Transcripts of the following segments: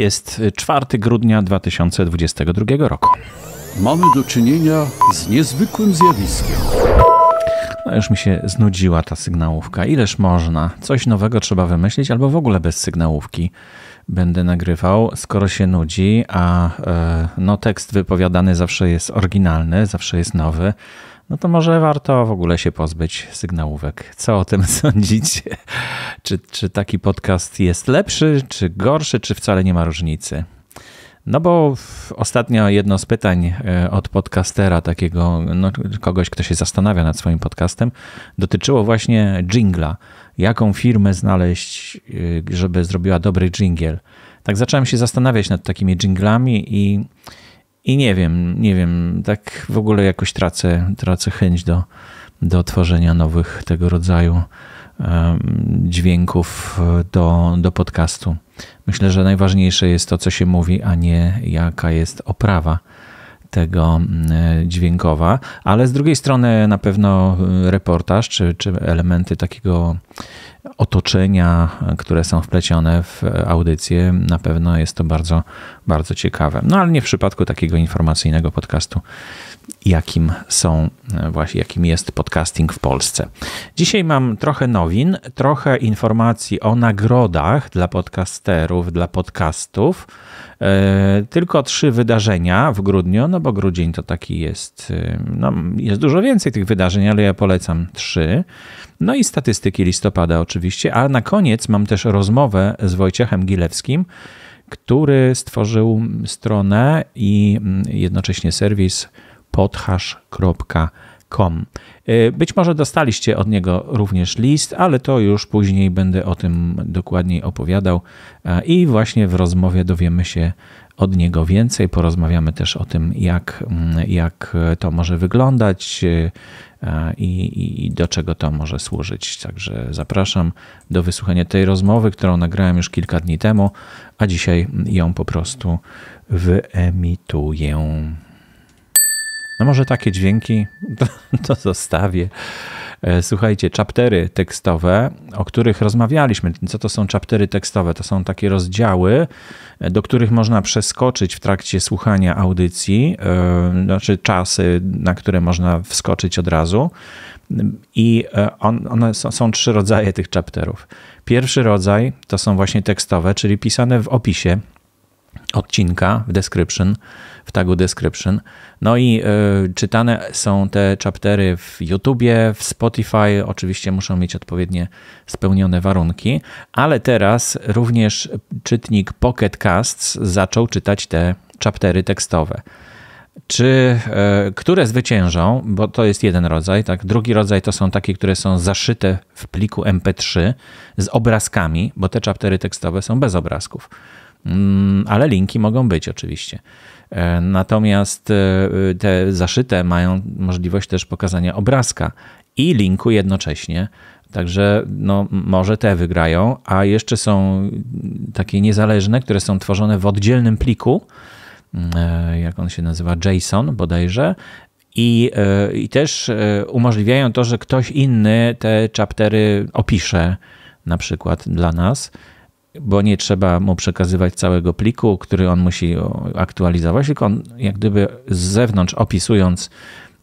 Jest 4 grudnia 2022 roku. Mamy do czynienia z niezwykłym zjawiskiem. No już mi się znudziła ta sygnałówka. Ileż można? Coś nowego trzeba wymyślić, albo w ogóle bez sygnałówki będę nagrywał, skoro się nudzi, a e, no, tekst wypowiadany zawsze jest oryginalny, zawsze jest nowy no to może warto w ogóle się pozbyć sygnałówek. Co o tym sądzicie? Czy, czy taki podcast jest lepszy, czy gorszy, czy wcale nie ma różnicy? No bo ostatnio jedno z pytań e, od podcastera, takiego no, kogoś, kto się zastanawia nad swoim podcastem, dotyczyło właśnie jingla. Jaką firmę znaleźć, e, żeby zrobiła dobry jingle? Tak zacząłem się zastanawiać nad takimi jinglami i i nie wiem, nie wiem, tak w ogóle jakoś tracę, tracę chęć do, do tworzenia nowych tego rodzaju dźwięków e, do, do podcastu. Myślę, że najważniejsze jest to, co się mówi, a nie jaka jest oprawa tego e, dźwiękowa, ale z drugiej strony na pewno e, reportaż czy, czy elementy takiego otoczenia, które są wplecione w audycję, na pewno jest to bardzo bardzo ciekawe. No ale nie w przypadku takiego informacyjnego podcastu, jakim są e, właśnie, jakim jest podcasting w Polsce. Dzisiaj mam trochę nowin, trochę informacji o nagrodach dla podcasterów, dla podcastów. E, tylko trzy wydarzenia w grudniu, no bo grudzień to taki jest, e, no jest dużo więcej tych wydarzeń, ale ja polecam trzy. No i statystyki listopada oczywiście, a na koniec mam też rozmowę z Wojciechem Gilewskim, który stworzył stronę i mm, jednocześnie serwis podhash.com Com. Y, być może dostaliście od niego również list, ale to już później będę o tym dokładniej opowiadał e, i właśnie w rozmowie dowiemy się od niego więcej. Porozmawiamy też o tym, jak, mm, jak to może wyglądać y, e, i, i, i do czego to może służyć. Także zapraszam do wysłuchania tej rozmowy, którą nagrałem już kilka dni temu, a dzisiaj ją po prostu wyemituję. No może takie dźwięki to, to zostawię. E, słuchajcie, chaptery tekstowe, o których rozmawialiśmy. Co to są chaptery tekstowe? To są takie rozdziały, e, do których można przeskoczyć w trakcie słuchania audycji, e, znaczy czasy, na które można wskoczyć od razu. I on, one są, są trzy rodzaje tych chapterów. Pierwszy rodzaj to są właśnie tekstowe, czyli pisane w opisie odcinka w description, w tagu description. No i y, czytane są te chaptery w YouTubie, w Spotify. Oczywiście muszą mieć odpowiednie spełnione warunki, ale teraz również czytnik Pocket Casts zaczął czytać te chaptery tekstowe. Czy y, które zwyciężą, bo to jest jeden rodzaj, tak? Drugi rodzaj to są takie, które są zaszyte w pliku MP3 z obrazkami, bo te chaptery tekstowe są bez obrazków. Mm, ale linki mogą być oczywiście. E, natomiast e, te zaszyte mają możliwość też pokazania obrazka i linku jednocześnie. Także no, może te wygrają, a jeszcze są takie niezależne, które są tworzone w oddzielnym pliku, mm, e, jak on się nazywa, JSON bodajże, i, i też umożliwiają to, że ktoś inny te chaptery opisze, na przykład dla nas bo nie trzeba mu przekazywać całego pliku, który on musi aktualizować, tylko on jak gdyby z zewnątrz opisując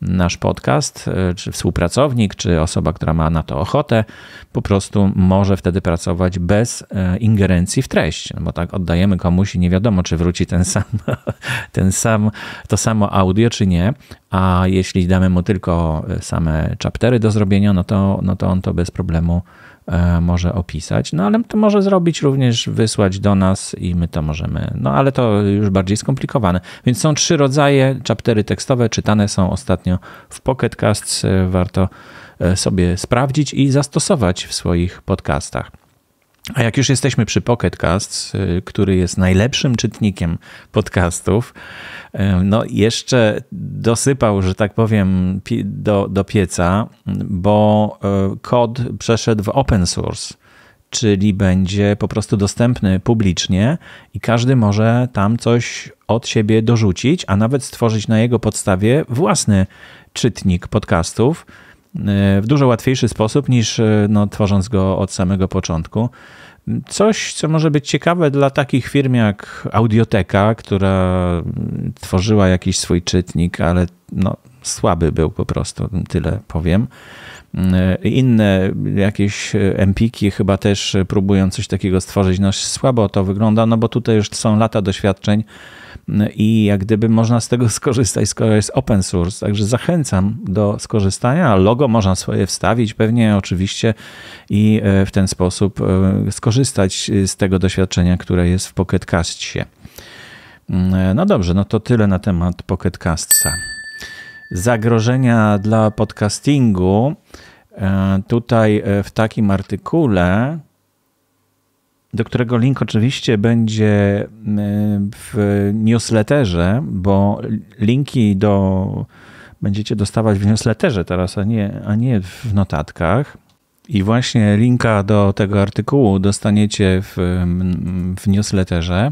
nasz podcast, e, czy współpracownik, czy osoba, która ma na to ochotę, po prostu może wtedy pracować bez e, ingerencji w treść, no bo tak oddajemy komuś i nie wiadomo, czy wróci ten sam, ten sam, to samo audio, czy nie, a jeśli damy mu tylko e, same chaptery do zrobienia, no to, no to on to bez problemu E, może opisać. No ale to może zrobić również, wysłać do nas i my to możemy. No ale to już bardziej skomplikowane. Więc są trzy rodzaje. Chaptery tekstowe czytane są ostatnio w Pocket Casts. E, warto e, sobie sprawdzić i zastosować w swoich podcastach. A jak już jesteśmy przy Pocket Casts, y, który jest najlepszym czytnikiem podcastów, y, no jeszcze dosypał, że tak powiem, do, do pieca, bo y, kod przeszedł w open source, czyli będzie po prostu dostępny publicznie i każdy może tam coś od siebie dorzucić, a nawet stworzyć na jego podstawie własny czytnik podcastów w dużo łatwiejszy sposób niż e, no, tworząc go od samego początku. Coś, co może być ciekawe dla takich firm jak Audioteka, która tworzyła jakiś swój czytnik, ale no, słaby był po prostu, tyle powiem. E, inne jakieś e, empiki chyba też próbują coś takiego stworzyć. No słabo to wygląda, no bo tutaj już są lata doświadczeń i jak gdyby można z tego skorzystać, skoro jest open source. Także zachęcam do skorzystania. Logo można swoje wstawić pewnie oczywiście i e, w ten sposób e, skorzystać z tego doświadczenia, które jest w Pocket Castsie. Mm, e, no dobrze, no to tyle na temat Pocket Castsa. Zagrożenia dla podcastingu. Tutaj w takim artykule do którego link oczywiście będzie mm, w newsletterze, bo linki do będziecie dostawać w newsletterze teraz, a nie, a nie w notatkach. I właśnie linka do tego artykułu dostaniecie w, w newsletterze.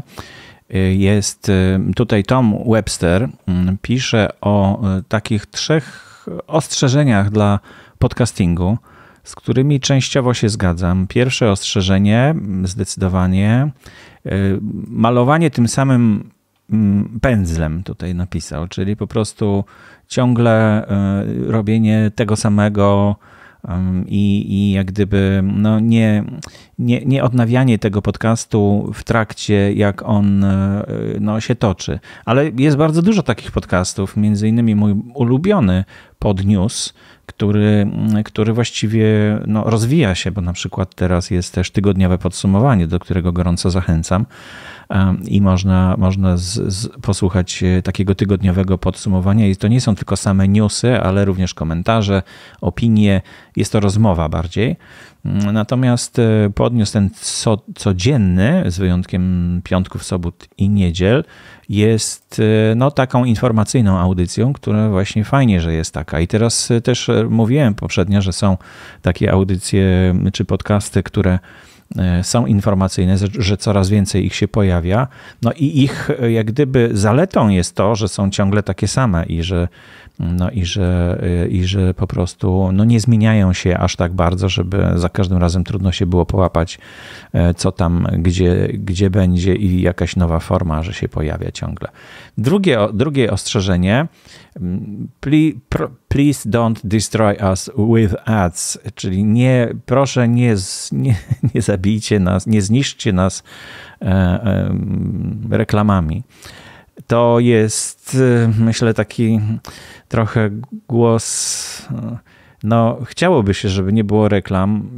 Jest tutaj Tom Webster mm, pisze o e, takich trzech ostrzeżeniach dla podcastingu z którymi częściowo się zgadzam. Pierwsze ostrzeżenie, zdecydowanie, e, malowanie tym samym mm, pędzlem tutaj napisał, czyli po prostu ciągle e, robienie tego samego mm, i, i jak gdyby no nie, nie, nie odnawianie tego podcastu w trakcie, jak on e, no, się toczy. Ale jest bardzo dużo takich podcastów, między innymi mój ulubiony Podniósł, który, który właściwie no, rozwija się, bo na przykład teraz jest też tygodniowe podsumowanie, do którego gorąco zachęcam i można, można z, z posłuchać e, takiego tygodniowego podsumowania. I to nie są tylko same newsy, ale również komentarze, opinie. Jest to rozmowa bardziej. Mm, natomiast e, podniósł ten co, codzienny, z wyjątkiem piątków, sobot i niedziel, jest e, no, taką informacyjną audycją, która właśnie fajnie, że jest taka. I teraz też mówiłem poprzednio, że są takie audycje czy podcasty, które E, są informacyjne, że coraz więcej ich się pojawia. No i ich e, jak gdyby zaletą jest to, że są ciągle takie same i że, no i że, e, i że po prostu no nie zmieniają się aż tak bardzo, żeby za każdym razem trudno się było połapać, co tam, gdzie, gdzie będzie i jakaś nowa forma, że się pojawia ciągle. Drugie, drugie ostrzeżenie. Pli, pro, Please don't destroy us with ads, czyli nie, proszę nie, nie, nie zabijcie nas, nie zniszczcie nas e, e, reklamami. To jest, e, myślę, taki trochę głos. E, no, chciałoby się, żeby nie było reklam.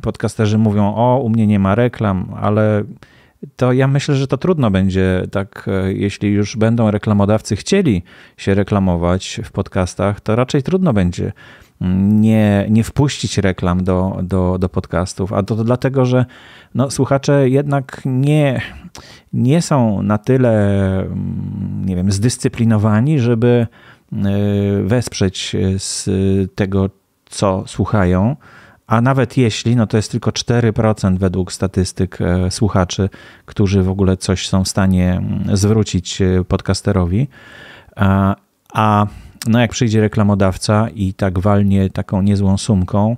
Podcasterzy mówią: O, u mnie nie ma reklam, ale to ja myślę, że to trudno będzie tak, e, jeśli już będą reklamodawcy chcieli się reklamować w podcastach, to raczej trudno będzie mm, nie, nie wpuścić reklam do, do, do podcastów. A to, to dlatego, że no, słuchacze jednak nie, nie są na tyle, mm, nie wiem, zdyscyplinowani, żeby e, wesprzeć e, z tego, co słuchają a nawet jeśli, no to jest tylko 4% według statystyk e, słuchaczy, którzy w ogóle coś są w stanie mm, zwrócić e, podcasterowi. E, a no jak przyjdzie reklamodawca i tak walnie taką niezłą sumką,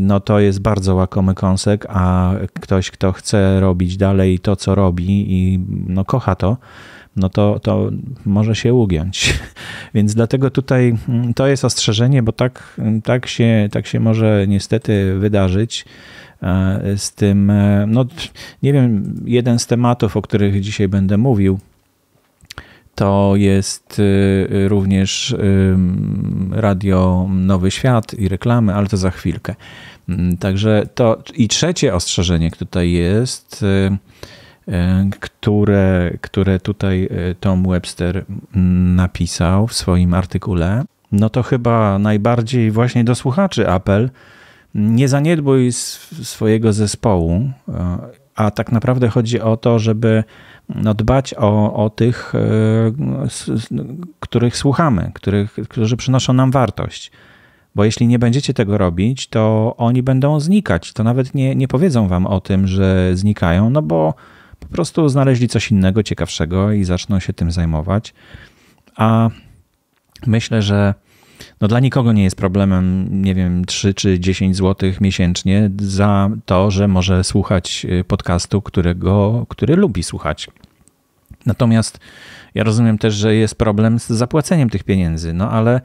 no to jest bardzo łakomy kąsek, a ktoś, kto chce robić dalej to, co robi i no kocha to, no to, to może się ugiąć. Więc dlatego tutaj mm, to jest ostrzeżenie, bo tak, tak, się, tak się może niestety wydarzyć e, z tym, e, no nie wiem, jeden z tematów, o których dzisiaj będę mówił, to jest y, również radio Nowy Świat i reklamy, ale to za chwilkę. Mm, także to i trzecie ostrzeżenie, które tutaj jest, y, E, które, które tutaj e, Tom Webster napisał w swoim artykule, no to chyba najbardziej właśnie do słuchaczy apel. Nie zaniedbuj swojego zespołu, e, a tak naprawdę chodzi o to, żeby no, dbać o, o tych, których słuchamy, których, którzy przynoszą nam wartość. Bo jeśli nie będziecie tego robić, to oni będą znikać. To nawet nie, nie powiedzą wam o tym, że znikają, no bo po prostu znaleźli coś innego, ciekawszego i zaczną się tym zajmować. A myślę, że no dla nikogo nie jest problemem, nie wiem, 3 czy 10 zł miesięcznie za to, że może słuchać y, podcastu, którego, który lubi słuchać. Natomiast ja rozumiem też, że jest problem z zapłaceniem tych pieniędzy, no ale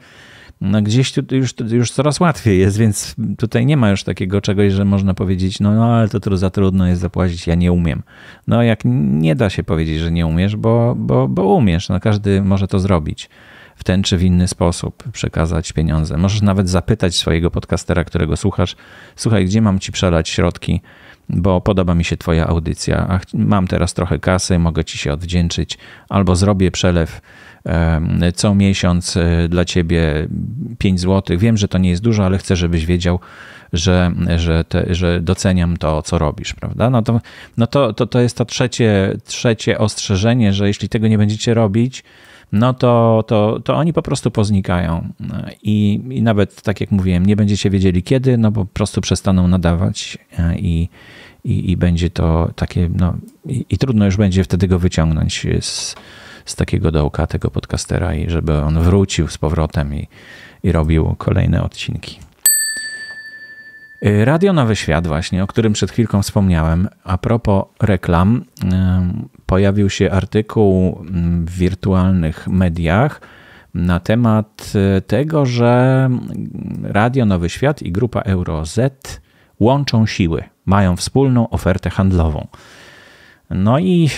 no gdzieś tu już, już coraz łatwiej jest, więc tutaj nie ma już takiego czegoś, że można powiedzieć, no, no ale to, to za trudno jest zapłacić, ja nie umiem. No jak nie da się powiedzieć, że nie umiesz, bo, bo, bo umiesz, no każdy może to zrobić w ten czy w inny sposób przekazać pieniądze. Możesz nawet zapytać swojego podcastera, którego słuchasz, słuchaj, gdzie mam ci przelać środki, bo podoba mi się twoja audycja, a mam teraz trochę kasy, mogę ci się odwdzięczyć, albo zrobię przelew co miesiąc e, dla ciebie 5 zł. Wiem, że to nie jest dużo, ale chcę, żebyś wiedział, że, że, te, że doceniam to, co robisz, prawda? No to, no to, to, to jest to trzecie, trzecie ostrzeżenie, że jeśli tego nie będziecie robić, no to, to, to oni po prostu poznikają. I, I nawet, tak jak mówiłem, nie będziecie wiedzieli kiedy, no bo po prostu przestaną nadawać e, i, i, i będzie to takie, no i, i trudno już będzie wtedy go wyciągnąć z, z takiego dołka tego podcastera i żeby on wrócił z powrotem i, i robił kolejne odcinki. Y, Radio Nowy Świat, właśnie, o którym przed chwilką wspomniałem, a propos reklam, y, pojawił się artykuł mm, w wirtualnych mediach na temat y, tego, że Radio Nowy Świat i grupa EuroZ łączą siły, mają wspólną ofertę handlową. No i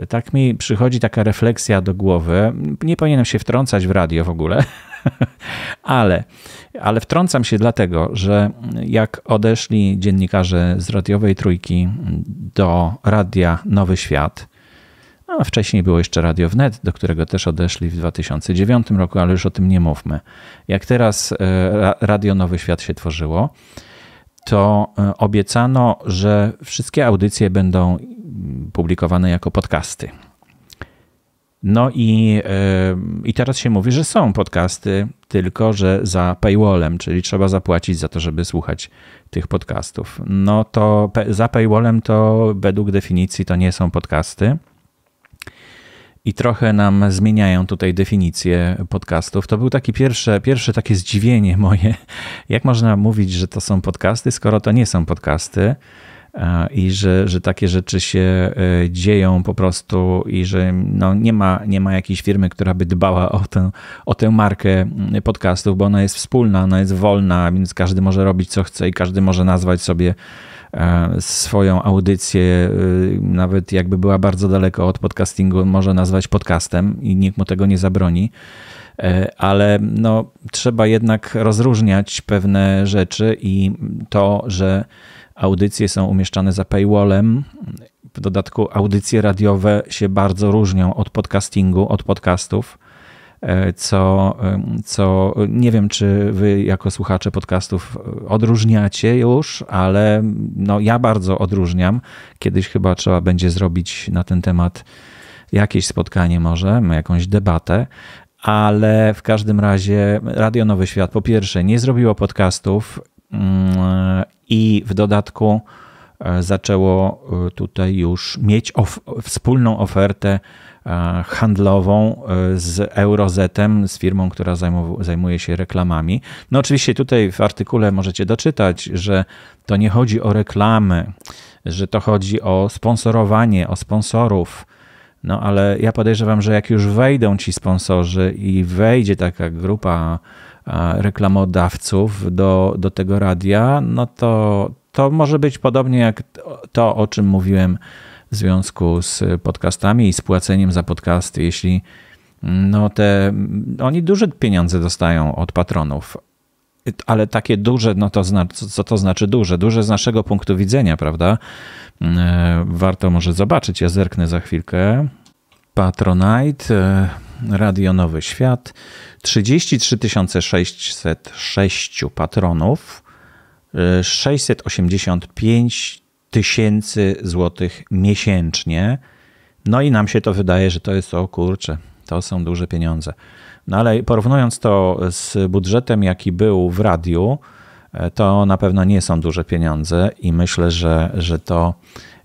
e, tak mi przychodzi taka refleksja do głowy. Nie powinienem się wtrącać w radio w ogóle, ale, ale wtrącam się dlatego, że jak odeszli dziennikarze z radiowej trójki do radia Nowy Świat, a wcześniej było jeszcze Radio Wnet, do którego też odeszli w 2009 roku, ale już o tym nie mówmy. Jak teraz e, Radio Nowy Świat się tworzyło, to e, obiecano, że wszystkie audycje będą mm, publikowane jako podcasty. No i, e, i teraz się mówi, że są podcasty, tylko że za paywallem, czyli trzeba zapłacić za to, żeby słuchać tych podcastów. No to za paywallem to według definicji to nie są podcasty i trochę nam zmieniają tutaj definicję podcastów. To był taki pierwsze, pierwsze takie zdziwienie moje. Jak można mówić, że to są podcasty, skoro to nie są podcasty? i że, że takie rzeczy się e, dzieją po prostu i że no nie, ma, nie ma jakiejś firmy, która by dbała o tę, o tę markę mm, podcastów, bo ona jest wspólna, ona jest wolna, więc każdy może robić co chce i każdy może nazwać sobie E, swoją audycję, e, nawet jakby była bardzo daleko od podcastingu, może nazwać podcastem i nikt mu tego nie zabroni. E, ale no, trzeba jednak rozróżniać pewne rzeczy i to, że audycje są umieszczane za paywallem. W dodatku audycje radiowe się bardzo różnią od podcastingu, od podcastów. E, co, e, co nie wiem, czy wy jako słuchacze podcastów odróżniacie już, ale no, ja bardzo odróżniam. Kiedyś chyba trzeba będzie zrobić na ten temat jakieś spotkanie może, no, jakąś debatę, ale w każdym razie Radio Nowy Świat po pierwsze nie zrobiło podcastów mm, i w dodatku e, zaczęło tutaj już mieć of wspólną ofertę E, handlową e, z Eurozetem, z firmą, która zajmuje się reklamami. No oczywiście tutaj w artykule możecie doczytać, że to nie chodzi o reklamy, że to chodzi o sponsorowanie, o sponsorów. No ale ja podejrzewam, że jak już wejdą ci sponsorzy i wejdzie taka grupa e, reklamodawców do, do tego radia, no to, to może być podobnie jak to, o czym mówiłem w związku z podcastami i z płaceniem za podcasty, jeśli mm, no te, mm, oni duże pieniądze dostają od patronów, ale takie duże, no to zna, co to znaczy duże? Duże z naszego punktu widzenia, prawda? Mm, e, warto może zobaczyć, ja zerknę za chwilkę. Patronite, e, Radio Nowy Świat, 33 606 patronów, 685 e, tysięcy złotych miesięcznie. No i nam się to wydaje, że to jest o kurczę, to są duże pieniądze. No ale porównując to z budżetem, jaki był w radiu, e, to na pewno nie są duże pieniądze i myślę, że, że, to,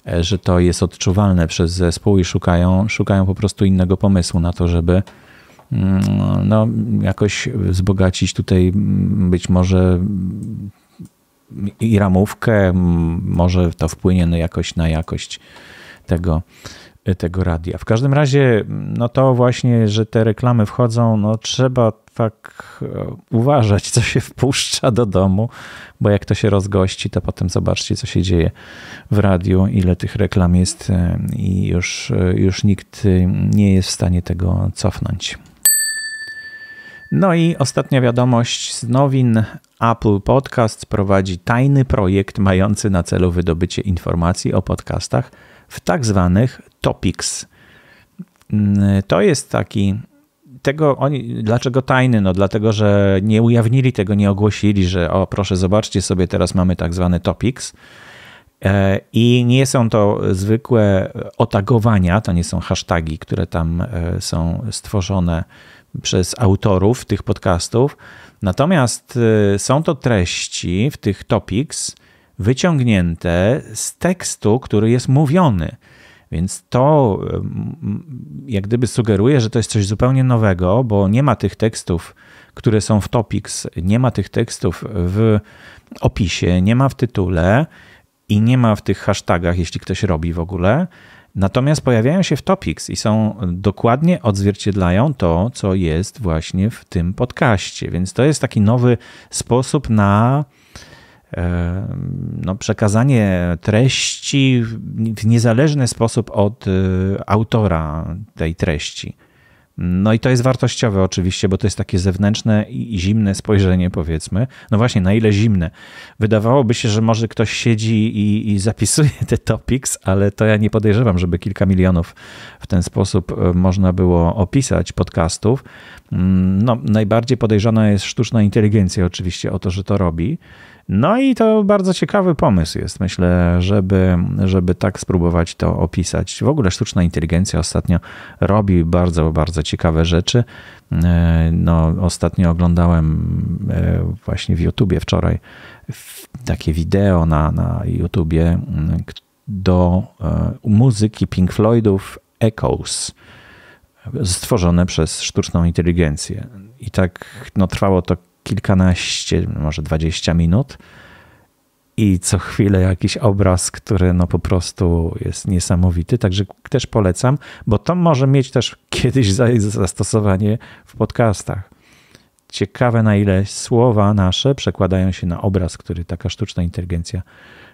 e, że to jest odczuwalne przez zespół i szukają, szukają po prostu innego pomysłu na to, żeby mm, no, jakoś wzbogacić tutaj mm, być może i ramówkę, może to wpłynie jakoś na jakość tego, tego radia. W każdym razie, no to właśnie, że te reklamy wchodzą, no trzeba tak e, uważać, co się wpuszcza do domu, bo jak to się rozgości, to potem zobaczcie, co się dzieje w radiu, ile tych reklam jest e, i już, e, już nikt nie jest w stanie tego cofnąć. No i ostatnia wiadomość z nowin Apple Podcasts prowadzi tajny projekt mający na celu wydobycie informacji o podcastach w tak zwanych topics. Mm, to jest taki tego oni, dlaczego tajny? No dlatego, że nie ujawnili tego, nie ogłosili, że o proszę zobaczcie sobie, teraz mamy tak zwane topics. E, I nie są to zwykłe otagowania, to nie są hasztagi, które tam e, są stworzone przez autorów tych podcastów, Natomiast y, są to treści w tych topics wyciągnięte z tekstu, który jest mówiony. Więc to y, jak gdyby sugeruje, że to jest coś zupełnie nowego, bo nie ma tych tekstów, które są w topics, nie ma tych tekstów w opisie, nie ma w tytule i nie ma w tych hashtagach, jeśli ktoś robi w ogóle. Natomiast pojawiają się w topics i są dokładnie odzwierciedlają to, co jest właśnie w tym podcaście. Więc to jest taki nowy sposób na e, no, przekazanie treści w niezależny sposób od e, autora tej treści. No i to jest wartościowe oczywiście, bo to jest takie zewnętrzne i zimne spojrzenie, powiedzmy. No właśnie, na ile zimne? Wydawałoby się, że może ktoś siedzi i, i zapisuje te topics, ale to ja nie podejrzewam, żeby kilka milionów w ten sposób e, można było opisać podcastów. Mm, no, najbardziej podejrzana jest sztuczna inteligencja oczywiście o to, że to robi. No i to bardzo ciekawy pomysł jest, myślę, żeby, żeby tak spróbować to opisać. W ogóle sztuczna inteligencja ostatnio robi bardzo, bardzo ciekawe rzeczy. E, no, ostatnio oglądałem e, właśnie w YouTubie wczoraj takie wideo na, na YouTubie do e, muzyki Pink Floydów Echoes stworzone przez sztuczną inteligencję. I tak no, trwało to kilkanaście, może dwadzieścia minut. I co chwilę jakiś obraz, który no po prostu jest niesamowity. Także też polecam, bo to może mieć też kiedyś zastosowanie w podcastach. Ciekawe, na ile słowa nasze przekładają się na obraz, który taka sztuczna inteligencja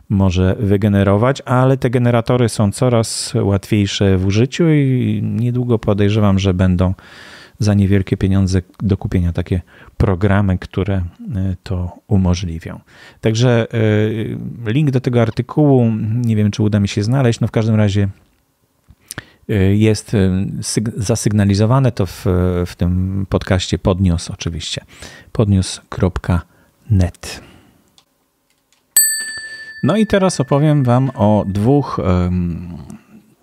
może wygenerować, ale te generatory są coraz łatwiejsze w użyciu i niedługo podejrzewam, że będą za niewielkie pieniądze do kupienia takie programy, które e, to umożliwią. Także e, link do tego artykułu, nie wiem czy uda mi się znaleźć, no w każdym razie e, jest zasygnalizowane to w, w tym podcaście Podnios oczywiście. Podnios.net. No i teraz opowiem Wam o dwóch um,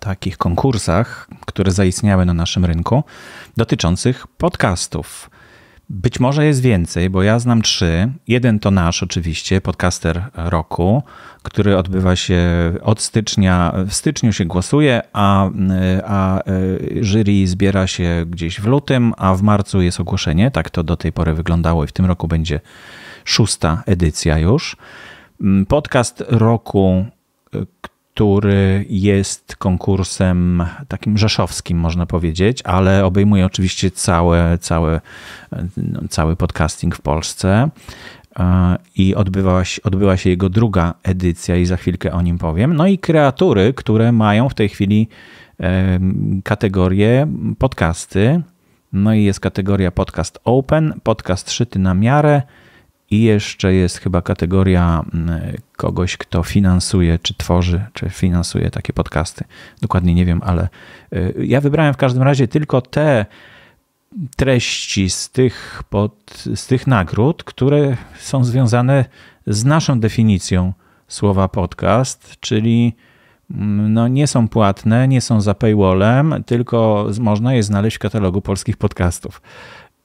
takich konkursach, które zaistniały na naszym rynku, dotyczących podcastów. Być może jest więcej, bo ja znam trzy. Jeden to nasz oczywiście, podcaster roku, który odbywa się od stycznia. W styczniu się głosuje, a, a y, jury zbiera się gdzieś w lutym, a w marcu jest ogłoszenie. Tak to do tej pory wyglądało i w tym roku będzie szósta edycja już. Mm, podcast roku, który który jest konkursem takim rzeszowskim, można powiedzieć, ale obejmuje oczywiście całe, całe, no, cały podcasting w Polsce. E, I odbyła się, odbyła się jego druga edycja, i za chwilkę o nim powiem. No i kreatury, które mają w tej chwili e, kategorię podcasty. No i jest kategoria podcast open, podcast szyty na miarę, i jeszcze jest chyba kategoria mm, kogoś, kto finansuje, czy tworzy, czy finansuje takie podcasty. Dokładnie nie wiem, ale y, ja wybrałem w każdym razie tylko te treści z tych, pod, z tych nagród, które są związane z naszą definicją słowa podcast, czyli mm, no, nie są płatne, nie są za paywallem, tylko można je znaleźć w katalogu polskich podcastów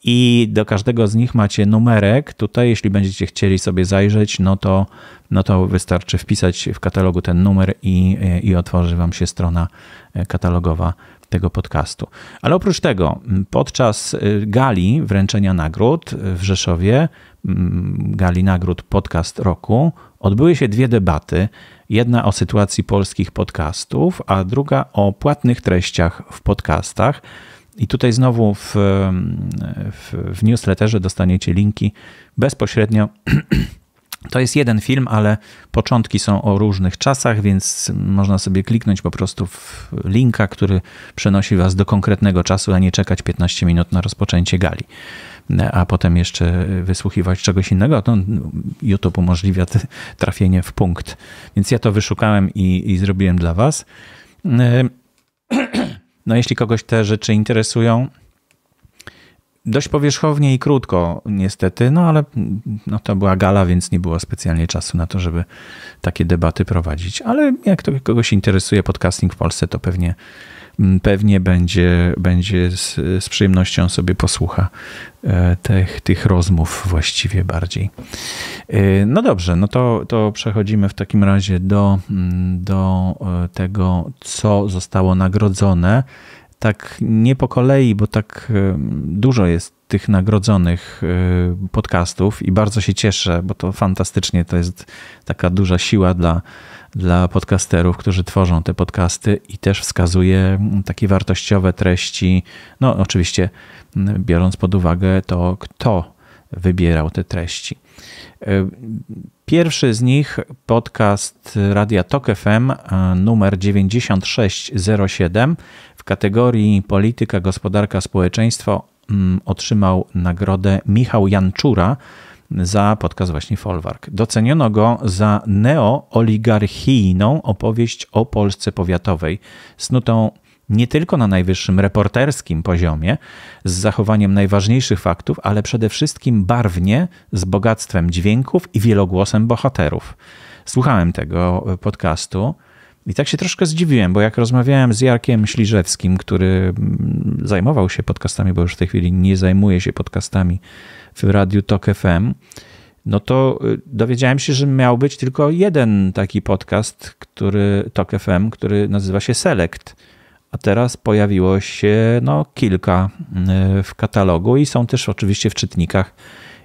i do każdego z nich macie numerek. Tutaj, jeśli będziecie chcieli sobie zajrzeć, no to, no to wystarczy wpisać w katalogu ten numer i, e, i otworzy Wam się strona e, katalogowa tego podcastu. Ale oprócz tego, podczas e, gali wręczenia nagród w Rzeszowie, gali nagród Podcast Roku, odbyły się dwie debaty. Jedna o sytuacji polskich podcastów, a druga o płatnych treściach w podcastach. I tutaj znowu w, w, w newsletterze dostaniecie linki bezpośrednio. To jest jeden film, ale początki są o różnych czasach, więc można sobie kliknąć po prostu w linka, który przenosi Was do konkretnego czasu, a nie czekać 15 minut na rozpoczęcie gali, a potem jeszcze wysłuchiwać czegoś innego. To no, YouTube umożliwia trafienie w punkt. Więc ja to wyszukałem i, i zrobiłem dla Was. No jeśli kogoś te rzeczy interesują, dość powierzchownie i krótko niestety, no ale no, to była gala, więc nie było specjalnie czasu na to, żeby takie debaty prowadzić. Ale jak to kogoś interesuje podcasting w Polsce, to pewnie pewnie będzie, będzie z, z przyjemnością sobie posłucha e, tych, tych rozmów właściwie bardziej. E, no dobrze, no to, to przechodzimy w takim razie do, do e, tego, co zostało nagrodzone. Tak nie po kolei, bo tak dużo jest tych nagrodzonych podcastów i bardzo się cieszę, bo to fantastycznie, to jest taka duża siła dla dla podcasterów, którzy tworzą te podcasty i też wskazuje takie wartościowe treści. No, oczywiście, mm, biorąc pod uwagę to, kto wybierał te treści. E, pierwszy z nich podcast Radia Tok FM numer 9607 w kategorii Polityka, Gospodarka, Społeczeństwo mm, otrzymał nagrodę Michał Janczura za podcast właśnie Folwark. Doceniono go za neooligarchijną opowieść o Polsce powiatowej, snutą nie tylko na najwyższym reporterskim poziomie, z zachowaniem najważniejszych faktów, ale przede wszystkim barwnie, z bogactwem dźwięków i wielogłosem bohaterów. Słuchałem tego podcastu i tak się troszkę zdziwiłem, bo jak rozmawiałem z Jarkiem Śliżewskim, który mm, zajmował się podcastami, bo już w tej chwili nie zajmuje się podcastami w Radiu Tok FM, no to y, dowiedziałem się, że miał być tylko jeden taki podcast, który Tok FM, który nazywa się Select. A teraz pojawiło się no, kilka y, w katalogu i są też oczywiście w czytnikach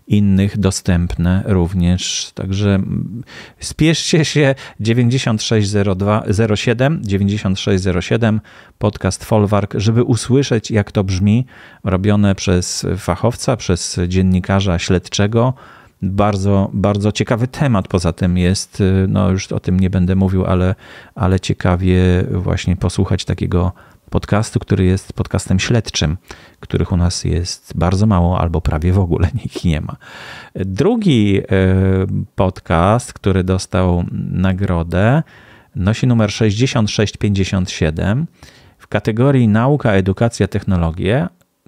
innych dostępne również. Także spieszcie się 9607 9607 podcast Folwark, żeby usłyszeć jak to brzmi robione przez fachowca, przez dziennikarza śledczego bardzo, bardzo ciekawy temat poza tym jest. No już o tym nie będę mówił, ale, ale ciekawie właśnie posłuchać takiego podcastu, który jest podcastem śledczym, których u nas jest bardzo mało albo prawie w ogóle nikt nie ma. Drugi e, podcast, który dostał nagrodę, nosi numer 6657 w kategorii Nauka, Edukacja, Technologie,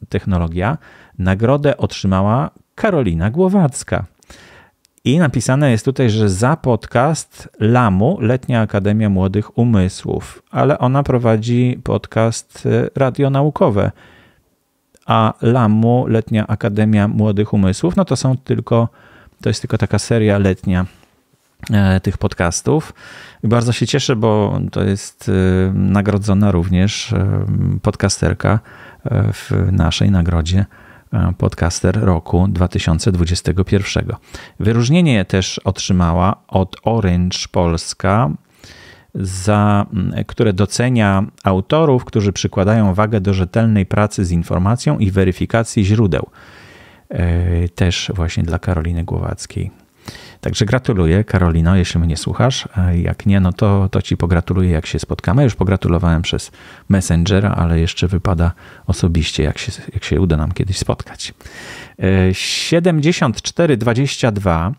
Technologia. Nagrodę otrzymała Karolina Głowacka. I napisane jest tutaj, że za podcast LAMU, Letnia Akademia Młodych Umysłów, ale ona prowadzi podcast y, Radio Naukowe. A LAMU, Letnia Akademia Młodych Umysłów, no to są tylko, to jest tylko taka seria letnia e, tych podcastów. Bardzo się cieszę, bo to jest y, nagrodzona również y, podcasterka w naszej nagrodzie E, podcaster Roku 2021. Wyróżnienie też otrzymała od Orange Polska za, które docenia autorów, którzy przykładają wagę do rzetelnej pracy z informacją i weryfikacji źródeł. E, też właśnie dla Karoliny Głowackiej. Także gratuluję, Karolino, jeśli mnie słuchasz. E, jak nie, no to, to ci pogratuluję, jak się spotkamy. Już pogratulowałem przez Messengera, ale jeszcze wypada osobiście, jak się, jak się uda nam kiedyś spotkać. 7422 e,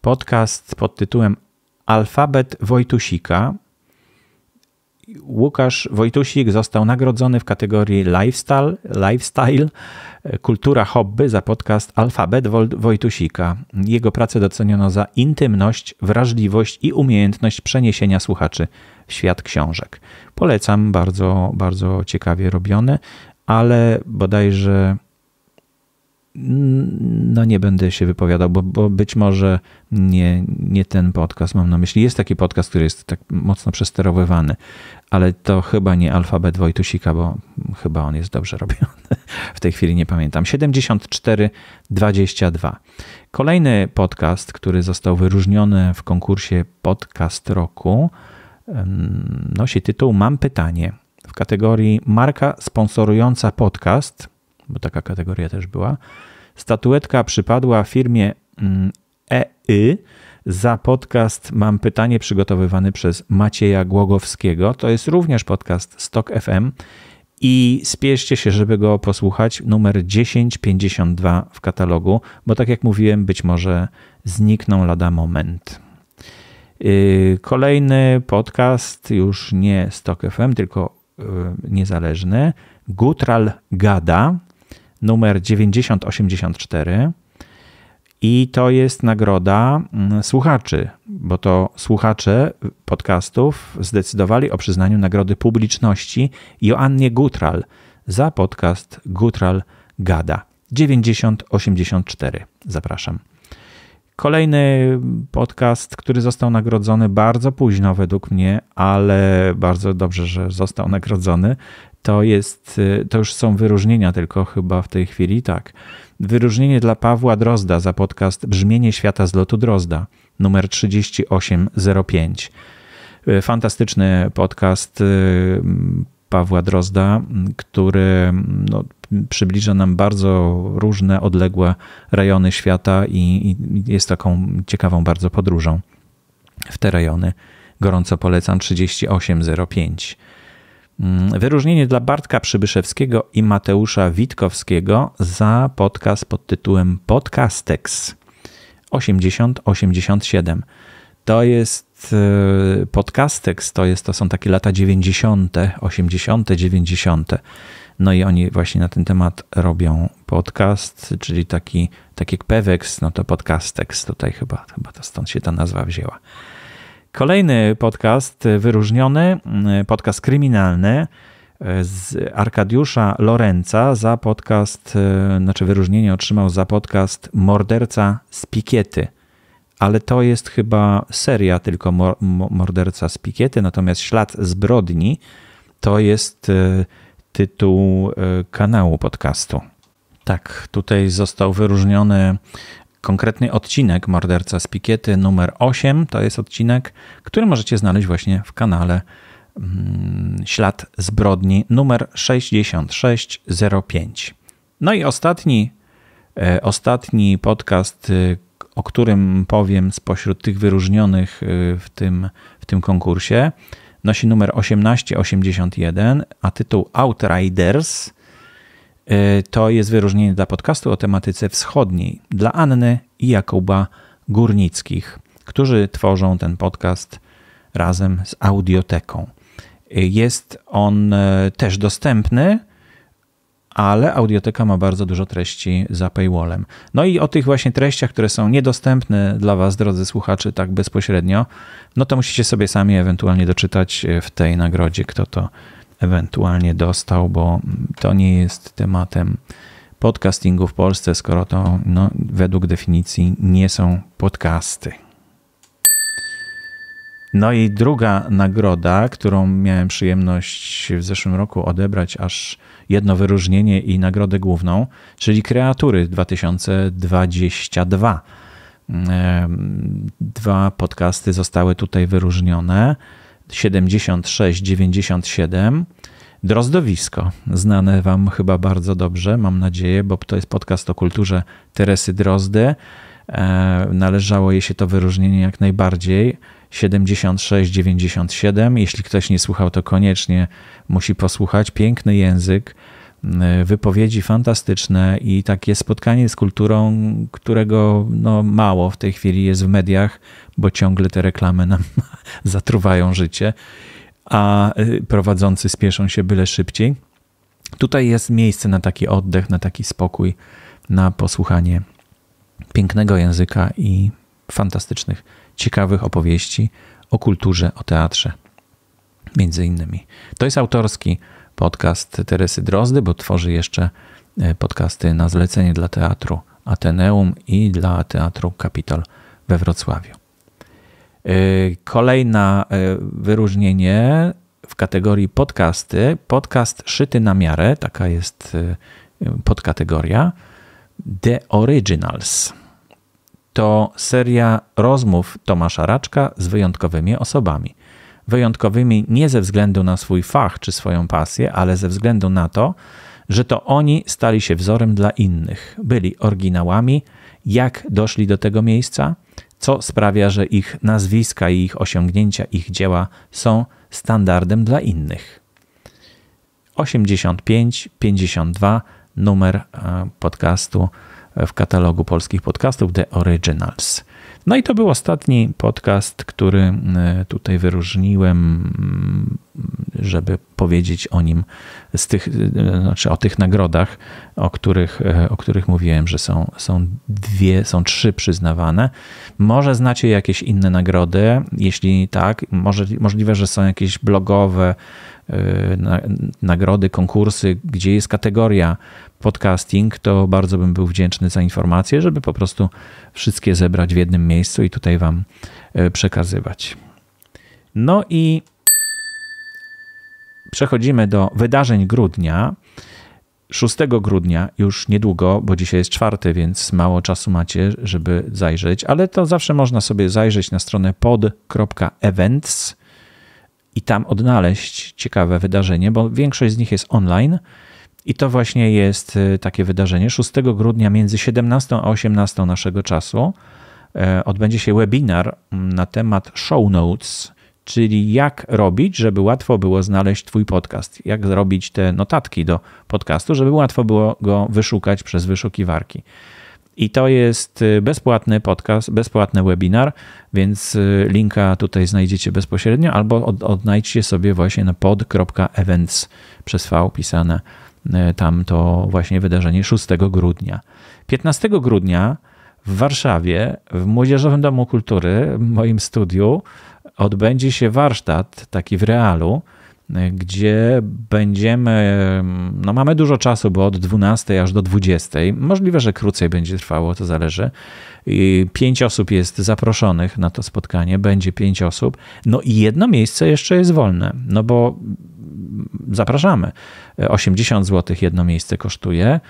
podcast pod tytułem Alfabet Wojtusika Łukasz Wojtusik został nagrodzony w kategorii Lifestyle, lifestyle Kultura Hobby za podcast Alfabet Wojtusika. Jego pracę doceniono za intymność, wrażliwość i umiejętność przeniesienia słuchaczy w świat książek. Polecam, bardzo, bardzo ciekawie robione, ale bodajże no nie będę się wypowiadał, bo, bo, być może nie, nie ten podcast mam na myśli. Jest taki podcast, który jest tak mocno przesterowywany, ale to chyba nie alfabet Wojtusika, bo chyba on jest dobrze robiony. W tej chwili nie pamiętam. 7422. Kolejny podcast, który został wyróżniony w konkursie Podcast Roku, nosi tytuł Mam pytanie w kategorii marka sponsorująca podcast – bo taka kategoria też była. Statuetka przypadła firmie mm, EY za podcast mam pytanie przygotowywany przez Macieja Głogowskiego. To jest również podcast Stock FM i spieszcie się, żeby go posłuchać. Numer 1052 w katalogu, bo tak jak mówiłem, być może znikną lada moment. Y, kolejny podcast, już nie Stock FM, tylko y, niezależny. Gutral Gada numer 9084. I to jest nagroda mm, słuchaczy, bo to słuchacze podcastów zdecydowali o przyznaniu nagrody publiczności Joannie Gutral za podcast Gutral Gada. 9084. Zapraszam. Kolejny podcast, który został nagrodzony bardzo późno według mnie, ale bardzo dobrze, że został nagrodzony, to jest, y, to już są wyróżnienia tylko chyba w tej chwili, tak. Wyróżnienie dla Pawła Drozda za podcast Brzmienie Świata z lotu Drozda, numer 3805. Y, fantastyczny podcast y, Pawła Drozda, który no, przybliża nam bardzo różne, odległe rejony świata i, i jest taką ciekawą bardzo podróżą w te rejony. Gorąco polecam 3805. Mm, wyróżnienie dla Bartka Przybyszewskiego i Mateusza Witkowskiego za podcast pod tytułem Podcastex 8087. To jest y, podcastex, to, jest, to są takie lata 90., 80., 90. No i oni właśnie na ten temat robią podcast, czyli taki, tak jak Pewex, no to podcastex tutaj chyba, chyba to stąd się ta nazwa wzięła. Kolejny podcast y, wyróżniony, y, podcast kryminalny y, z Arkadiusza Lorenza za podcast, znaczy wyróżnienie otrzymał za podcast Morderca z Pikiety. Ale to jest chyba seria tylko Morderca z Pikiety, natomiast Ślad zbrodni to jest tytuł kanału podcastu. Tak, tutaj został wyróżniony Konkretny odcinek Morderca z Pikiety numer 8 to jest odcinek, który możecie znaleźć właśnie w kanale mm, Ślad Zbrodni numer 6605. No i ostatni, e, ostatni podcast, y, o którym powiem spośród tych wyróżnionych y, w tym, w tym konkursie, nosi numer 1881, a tytuł Outriders – Y, to jest wyróżnienie dla podcastu o tematyce wschodniej, dla Anny i Jakuba Górnickich, którzy tworzą ten podcast razem z audioteką. Y, jest on y, też dostępny, ale audioteka ma bardzo dużo treści za paywallem. No i o tych właśnie treściach, które są niedostępne dla Was, drodzy słuchacze, tak bezpośrednio, no to musicie sobie sami ewentualnie doczytać w tej nagrodzie, kto to ewentualnie dostał, bo to nie jest tematem podcastingu w Polsce, skoro to no, według definicji nie są podcasty. No i druga nagroda, którą miałem przyjemność w zeszłym roku odebrać, aż jedno wyróżnienie i nagrodę główną, czyli Kreatury 2022. Dwa podcasty zostały tutaj wyróżnione. 7697. Drozdowisko, znane Wam chyba bardzo dobrze, mam nadzieję, bo to jest podcast o kulturze Teresy Drozdy. E, należało jej się to wyróżnienie jak najbardziej. 7697. Jeśli ktoś nie słuchał, to koniecznie musi posłuchać. Piękny język, Y, wypowiedzi fantastyczne i takie spotkanie z kulturą, którego no, mało w tej chwili jest w mediach, bo ciągle te reklamy nam zatruwają życie, a y, prowadzący spieszą się byle szybciej. Tutaj jest miejsce na taki oddech, na taki spokój, na posłuchanie pięknego języka i fantastycznych, ciekawych opowieści o kulturze, o teatrze. Między innymi. To jest autorski podcast Teresy Drozdy, bo tworzy jeszcze e, podcasty na zlecenie dla Teatru Ateneum i dla Teatru Kapitol we Wrocławiu. E, Kolejne wyróżnienie w kategorii podcasty. Podcast szyty na miarę, taka jest e, podkategoria. The Originals to seria rozmów Tomasza Raczka z wyjątkowymi osobami wyjątkowymi nie ze względu na swój fach czy swoją pasję, ale ze względu na to, że to oni stali się wzorem dla innych, byli oryginałami, jak doszli do tego miejsca, co sprawia, że ich nazwiska i ich osiągnięcia, ich dzieła są standardem dla innych. 85 52 numer e, podcastu w katalogu polskich podcastów The Originals. No i to był ostatni podcast, który e, tutaj wyróżniłem, żeby powiedzieć o nim, z tych, e, znaczy o tych nagrodach, o których, e, o których mówiłem, że są, są dwie, są trzy przyznawane. Może znacie jakieś inne nagrody, jeśli tak, może, możliwe, że są jakieś blogowe, Y, nagrody, konkursy, gdzie jest kategoria podcasting, to bardzo bym był wdzięczny za informację, żeby po prostu wszystkie zebrać w jednym miejscu i tutaj Wam y, przekazywać. No i przechodzimy do wydarzeń grudnia. 6 grudnia, już niedługo, bo dzisiaj jest czwarty, więc mało czasu macie, żeby zajrzeć, ale to zawsze można sobie zajrzeć na stronę pod.events i tam odnaleźć ciekawe wydarzenie, bo większość z nich jest online. I to właśnie jest y, takie wydarzenie. 6 grudnia między 17 a 18 naszego czasu e, odbędzie się webinar mm, na temat show notes, czyli jak robić, żeby łatwo było znaleźć Twój podcast, jak zrobić te notatki do podcastu, żeby łatwo było go wyszukać przez wyszukiwarki. I to jest y, bezpłatny podcast, bezpłatny webinar, więc y, linka tutaj znajdziecie bezpośrednio albo od, odnajdźcie sobie właśnie na pod.events przez V pisane y, tam to właśnie wydarzenie 6 grudnia. 15 grudnia w Warszawie, w Młodzieżowym Domu Kultury, w moim studiu, odbędzie się warsztat taki w realu gdzie będziemy, no mamy dużo czasu, bo od 12 aż do 20, możliwe, że krócej będzie trwało, to zależy. Pięć osób jest zaproszonych na to spotkanie, będzie pięć osób, no i jedno miejsce jeszcze jest wolne, no bo zapraszamy. 80 zł jedno miejsce kosztuje.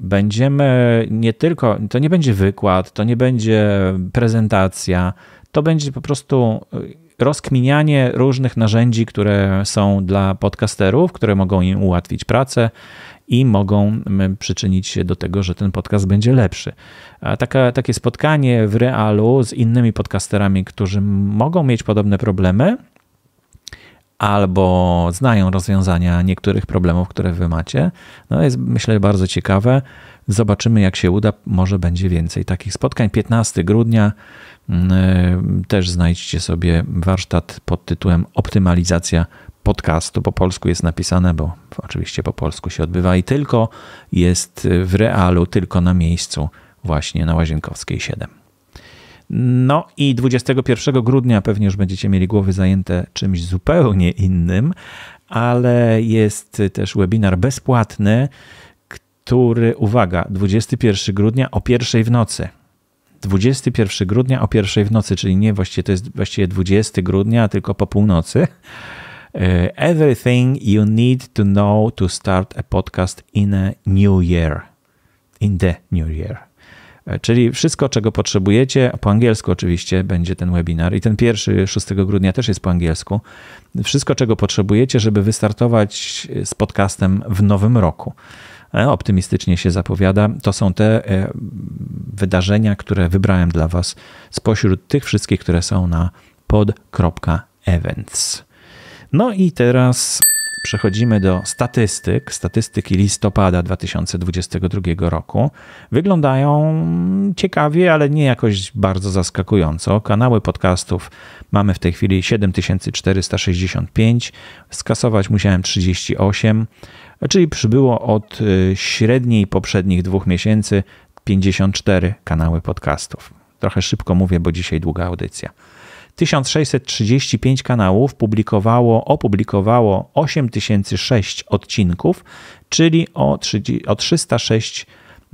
Będziemy nie tylko, to nie będzie wykład, to nie będzie prezentacja, to będzie po prostu rozkminianie różnych narzędzi, które są dla podcasterów, które mogą im ułatwić pracę i mogą mm, przyczynić się do tego, że ten podcast będzie lepszy. Taka, takie spotkanie w realu z innymi podcasterami, którzy mogą mieć podobne problemy, albo znają rozwiązania niektórych problemów, które wy macie. No jest, myślę, bardzo ciekawe. Zobaczymy, jak się uda. Może będzie więcej takich spotkań. 15 grudnia mm, e, też znajdziecie sobie warsztat pod tytułem Optymalizacja podcastu. Po polsku jest napisane, bo oczywiście po polsku się odbywa i tylko jest w realu, tylko na miejscu, właśnie na Łazienkowskiej 7. No i 21 grudnia pewnie już będziecie mieli głowy zajęte czymś zupełnie innym, ale jest też webinar bezpłatny, który, uwaga, 21 grudnia o pierwszej w nocy. 21 grudnia o pierwszej w nocy, czyli nie właściwie to jest właściwie 20 grudnia, tylko po północy. E, everything you need to know to start a podcast in a new year. In the new year. E, czyli wszystko, czego potrzebujecie, po angielsku oczywiście będzie ten webinar i ten pierwszy 6 grudnia też jest po angielsku. Wszystko, czego potrzebujecie, żeby wystartować e, z podcastem w nowym roku. E, optymistycznie się zapowiada. To są te wydarzenia, które wybrałem dla Was spośród tych wszystkich, które są na pod.events. No i teraz przechodzimy do statystyk, statystyki listopada 2022 roku, wyglądają ciekawie, ale nie jakoś bardzo zaskakująco. Kanały podcastów mamy w tej chwili 7465, skasować musiałem 38, czyli przybyło od y, średniej poprzednich dwóch miesięcy 54 kanały podcastów. Trochę szybko mówię, bo dzisiaj długa audycja. 1635 kanałów publikowało, opublikowało 8006 odcinków, czyli o, 30, o 306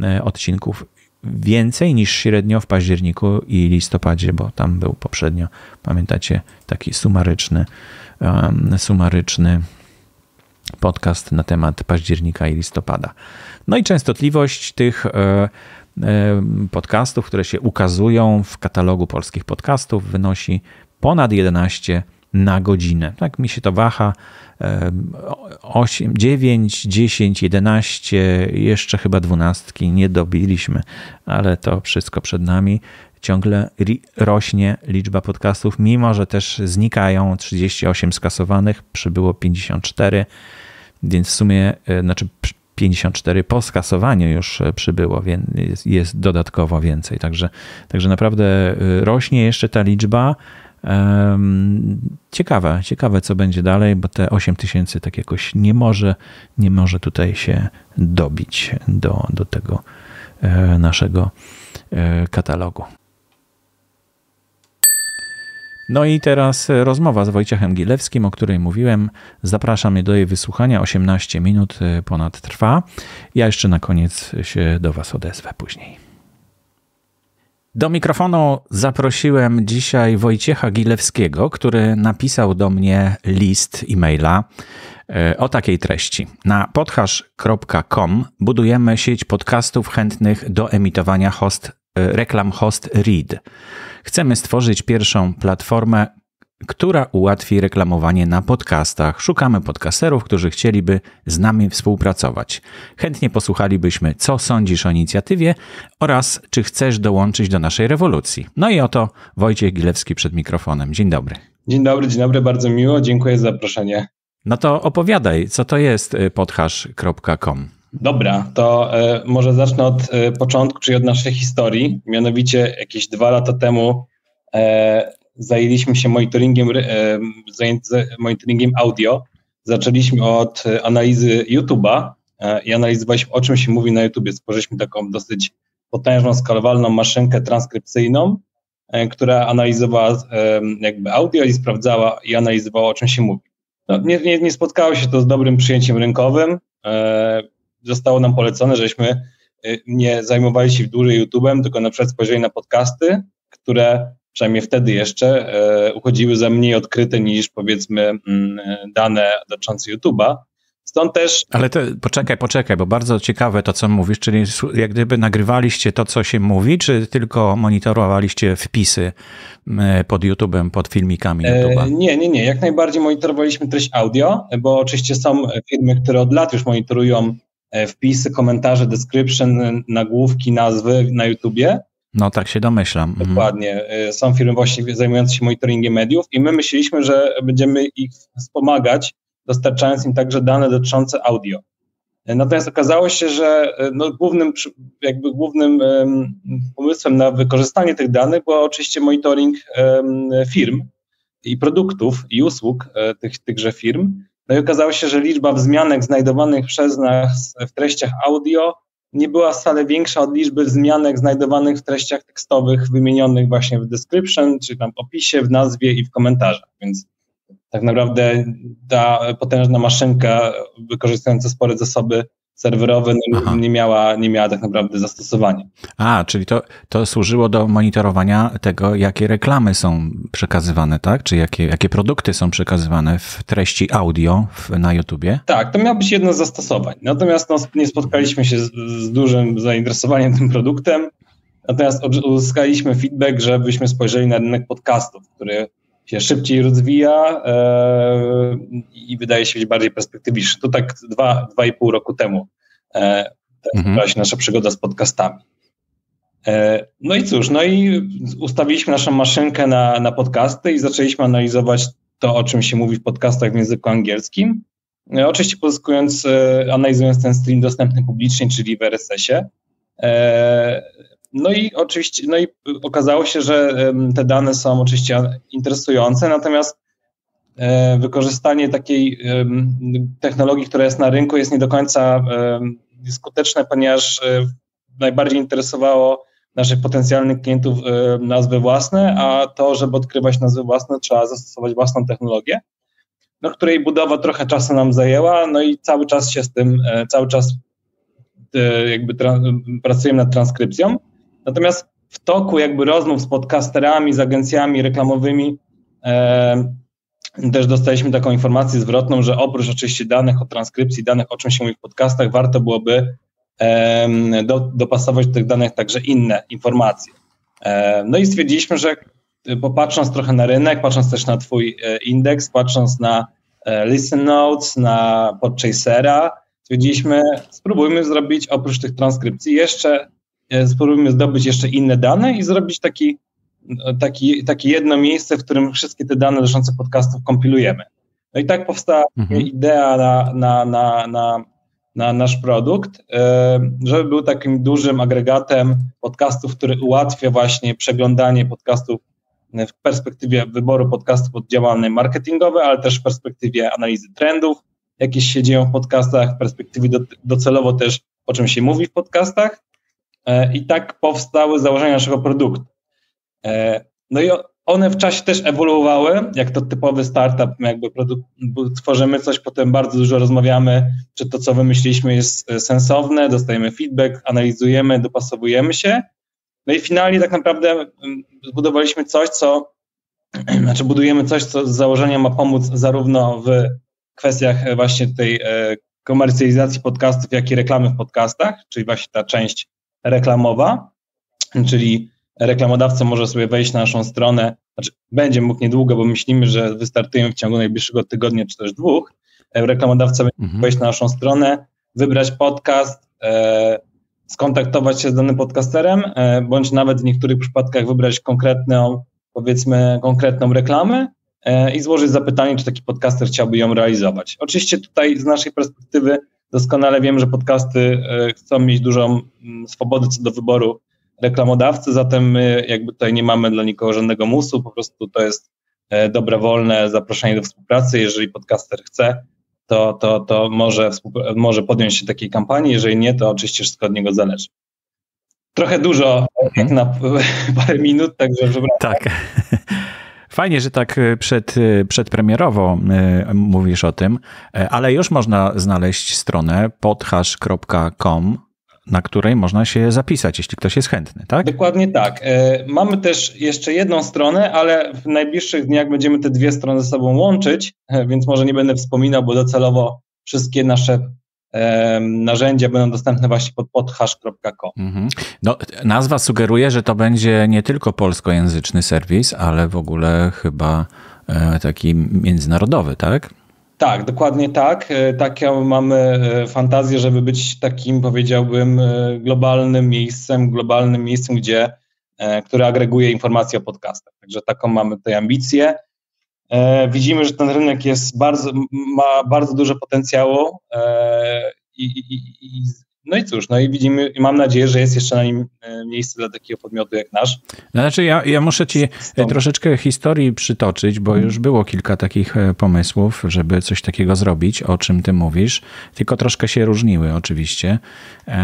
e, odcinków więcej niż średnio w październiku i listopadzie, bo tam był poprzednio, pamiętacie, taki sumaryczny, um, sumaryczny podcast na temat października i listopada. No i częstotliwość tych e, podcastów, które się ukazują w katalogu polskich podcastów, wynosi ponad 11 na godzinę. Tak mi się to waha. 8, 9, 10, 11, jeszcze chyba dwunastki nie dobiliśmy, ale to wszystko przed nami. Ciągle rośnie liczba podcastów, mimo że też znikają 38 skasowanych, przybyło 54, więc w sumie, e, znaczy 54 po skasowaniu już e, przybyło, więc jest, jest dodatkowo więcej. Także, także naprawdę e, rośnie jeszcze ta liczba. Ciekawe, ciekawe co będzie dalej, bo te 8 tysięcy tak jakoś nie może, nie może tutaj się dobić do, do tego e, naszego katalogu. No i teraz e, rozmowa z Wojciechem Gilewskim, o której mówiłem. Zapraszam je do jej wysłuchania. 18 minut e, ponad trwa. Ja jeszcze na koniec się do Was odezwę później. Do mikrofonu zaprosiłem dzisiaj Wojciecha Gilewskiego, który napisał do mnie list e-maila e, o takiej treści. Na podhasz.com budujemy sieć podcastów chętnych do emitowania host reklam host Read. Chcemy stworzyć pierwszą platformę, która ułatwi reklamowanie na podcastach. Szukamy podcasterów, którzy chcieliby z nami współpracować. Chętnie posłuchalibyśmy, co sądzisz o inicjatywie oraz czy chcesz dołączyć do naszej rewolucji. No i oto Wojciech Gilewski przed mikrofonem. Dzień dobry. Dzień dobry, dzień dobry, bardzo miło. Dziękuję za zaproszenie. No to opowiadaj, co to jest y, podhash.com. Dobra, to y, może zacznę od y, początku, czyli od naszej historii. Mianowicie jakieś dwa lata temu e, zajęliśmy się monitoringiem, monitoringiem audio. Zaczęliśmy od analizy YouTube'a i analizowaliśmy, o czym się mówi na YouTube. Stworzyliśmy taką dosyć potężną, skalowalną maszynkę transkrypcyjną, która analizowała jakby audio i sprawdzała i analizowała, o czym się mówi. No, nie, nie, nie spotkało się to z dobrym przyjęciem rynkowym zostało nam polecone, żeśmy y, nie zajmowali się w dłużej YouTube'em, tylko na przykład spojrzeli na podcasty, które przynajmniej wtedy jeszcze e, uchodziły za mniej odkryte niż powiedzmy mm, dane dotyczące YouTube'a. Stąd też. Ale to, poczekaj, poczekaj, bo bardzo ciekawe to, co mówisz, czyli jak gdyby nagrywaliście to, co się mówi, czy tylko monitorowaliście wpisy pod YouTube'em, pod filmikami e, YouTube'a? Nie, nie, nie. Jak najbardziej monitorowaliśmy treść audio, bo oczywiście są firmy, które od lat już monitorują E, wpisy, komentarze, description, nagłówki, nazwy na YouTubie. No tak się domyślam. Mhm. Dokładnie. E, są firmy właśnie zajmujące się monitoringiem mediów i my myśleliśmy, że będziemy ich wspomagać, dostarczając im także dane dotyczące audio. E, natomiast okazało się, że no głównym, jakby głównym pomysłem na wykorzystanie tych danych był oczywiście monitoring firm i produktów i usług tych, tychże firm. No i okazało się, że liczba wzmianek znajdowanych przez nas w treściach audio nie była wcale większa od liczby wzmianek znajdowanych w treściach tekstowych wymienionych właśnie w description, czy tam w opisie, w nazwie i w komentarzach. Więc tak naprawdę ta potężna maszynka wykorzystująca spore zasoby serwerowy no nie, nie, miała, nie miała tak naprawdę zastosowania. A, czyli to, to służyło do monitorowania tego, jakie reklamy są przekazywane, tak? Czy jakie, jakie produkty są przekazywane w treści audio w, na YouTubie? Tak, to miało być jedno z zastosowań. Natomiast no, nie spotkaliśmy się z, z dużym zainteresowaniem tym produktem. Natomiast uzyskaliśmy feedback, żebyśmy spojrzeli na rynek podcastów, który się szybciej rozwija e, i wydaje się być bardziej perspektywiczny. To tak dwa, dwa i pół roku temu e, mhm. się nasza przygoda z podcastami. E, no i cóż, no i ustawiliśmy naszą maszynkę na, na podcasty i zaczęliśmy analizować to, o czym się mówi w podcastach w języku angielskim. Oczywiście pozyskując, analizując ten stream dostępny publicznie, czyli w RSS-ie, no i oczywiście, no i okazało się, że te dane są oczywiście interesujące, natomiast e, wykorzystanie takiej technologii, która jest na rynku, jest nie do końca skuteczne, ponieważ e, najbardziej interesowało naszych potencjalnych klientów e, nazwy własne, a to, żeby odkrywać nazwy własne, trzeba zastosować własną technologię, no, której budowa trochę czasu nam zajęła, no i cały czas się z tym, cały czas jakby pracujemy nad transkrypcją. Natomiast w toku jakby rozmów z podcasterami, z agencjami reklamowymi e, też dostaliśmy taką informację zwrotną, że oprócz oczywiście danych o transkrypcji, danych o czym się mówi w podcastach, warto byłoby e, do, dopasować do tych danych także inne informacje. E, no i stwierdziliśmy, że popatrząc e, trochę na rynek, patrząc też na Twój e, indeks, patrząc na e, Listen Notes, na Podchasera, stwierdziliśmy, spróbujmy zrobić oprócz tych transkrypcji jeszcze E, spróbujmy zdobyć jeszcze inne dane i zrobić taki, no, taki, takie jedno miejsce, w którym wszystkie te dane dotyczące podcastów kompilujemy. No i tak powstała mhm. idea na, na, na, na, na nasz produkt, e, żeby był takim dużym agregatem podcastów, który ułatwia właśnie przeglądanie podcastów e, w perspektywie wyboru podcastów pod działalne marketingowe, ale też w perspektywie analizy trendów, jakie się dzieją w podcastach, w perspektywie docelowo też o czym się mówi w podcastach. E, I tak powstały założenia naszego produktu. E, no i one w czasie też ewoluowały, jak to typowy startup, jakby produkt, tworzymy coś, potem bardzo dużo rozmawiamy, czy to, co wymyśliliśmy jest e, sensowne, dostajemy feedback, analizujemy, dopasowujemy się. No i finalnie tak naprawdę mm, zbudowaliśmy coś, co, znaczy budujemy coś, co z założenia ma pomóc zarówno w kwestiach właśnie tej komercjalizacji podcastów, jak i reklamy w podcastach, czyli właśnie ta część reklamowa, czyli reklamodawca może sobie wejść na naszą stronę, znaczy będzie mógł niedługo, bo myślimy, że wystartujemy w ciągu najbliższego tygodnia czy też dwóch. E, reklamodawca mhm. będzie mógł mhm. wejść na naszą stronę, wybrać podcast, e, skontaktować się z danym podcasterem, e, bądź nawet w niektórych przypadkach wybrać konkretną, powiedzmy, konkretną reklamę e, i złożyć zapytanie, czy taki podcaster chciałby ją realizować. Oczywiście tutaj z naszej perspektywy Doskonale wiem, że podcasty e, chcą mieć dużą mm, swobodę co do wyboru reklamodawcy, zatem my jakby tutaj nie mamy dla nikogo żadnego musu, po prostu to jest e, dobrowolne zaproszenie do współpracy. Jeżeli podcaster chce, to, to, to może, może podjąć się takiej kampanii, jeżeli nie, to oczywiście wszystko od niego zależy. Trochę dużo, jak mhm. na parę minut, także przepraszam. Tak. Fajnie, że tak e, przed, e, przedpremierowo e, mówisz o tym, ale już można znaleźć stronę podhash.com na której można się zapisać, jeśli ktoś jest chętny, tak? Dokładnie tak. Mamy też jeszcze jedną stronę, ale w najbliższych dniach będziemy te dwie strony ze sobą łączyć, więc może nie będę wspominał, bo docelowo wszystkie nasze narzędzia będą dostępne właśnie pod podhash.com. Mhm. No, nazwa sugeruje, że to będzie nie tylko polskojęzyczny serwis, ale w ogóle chyba e, taki międzynarodowy, tak? Tak, dokładnie tak. E, taką mamy e, fantazję, żeby być takim, powiedziałbym, globalnym miejscem, globalnym miejscem, gdzie, które agreguje informacje o podcastach. Także taką mamy tutaj ambicję. E, widzimy, że ten rynek jest bardzo, ma bardzo dużo potencjału e, i, i, i no i cóż, no i widzimy, i mam nadzieję, że jest jeszcze na nim e, miejsce dla takiego podmiotu jak nasz. Znaczy, ja, ja muszę ci Stąd. troszeczkę historii przytoczyć, bo mhm. już było kilka takich pomysłów, żeby coś takiego zrobić, o czym ty mówisz, tylko troszkę się różniły oczywiście.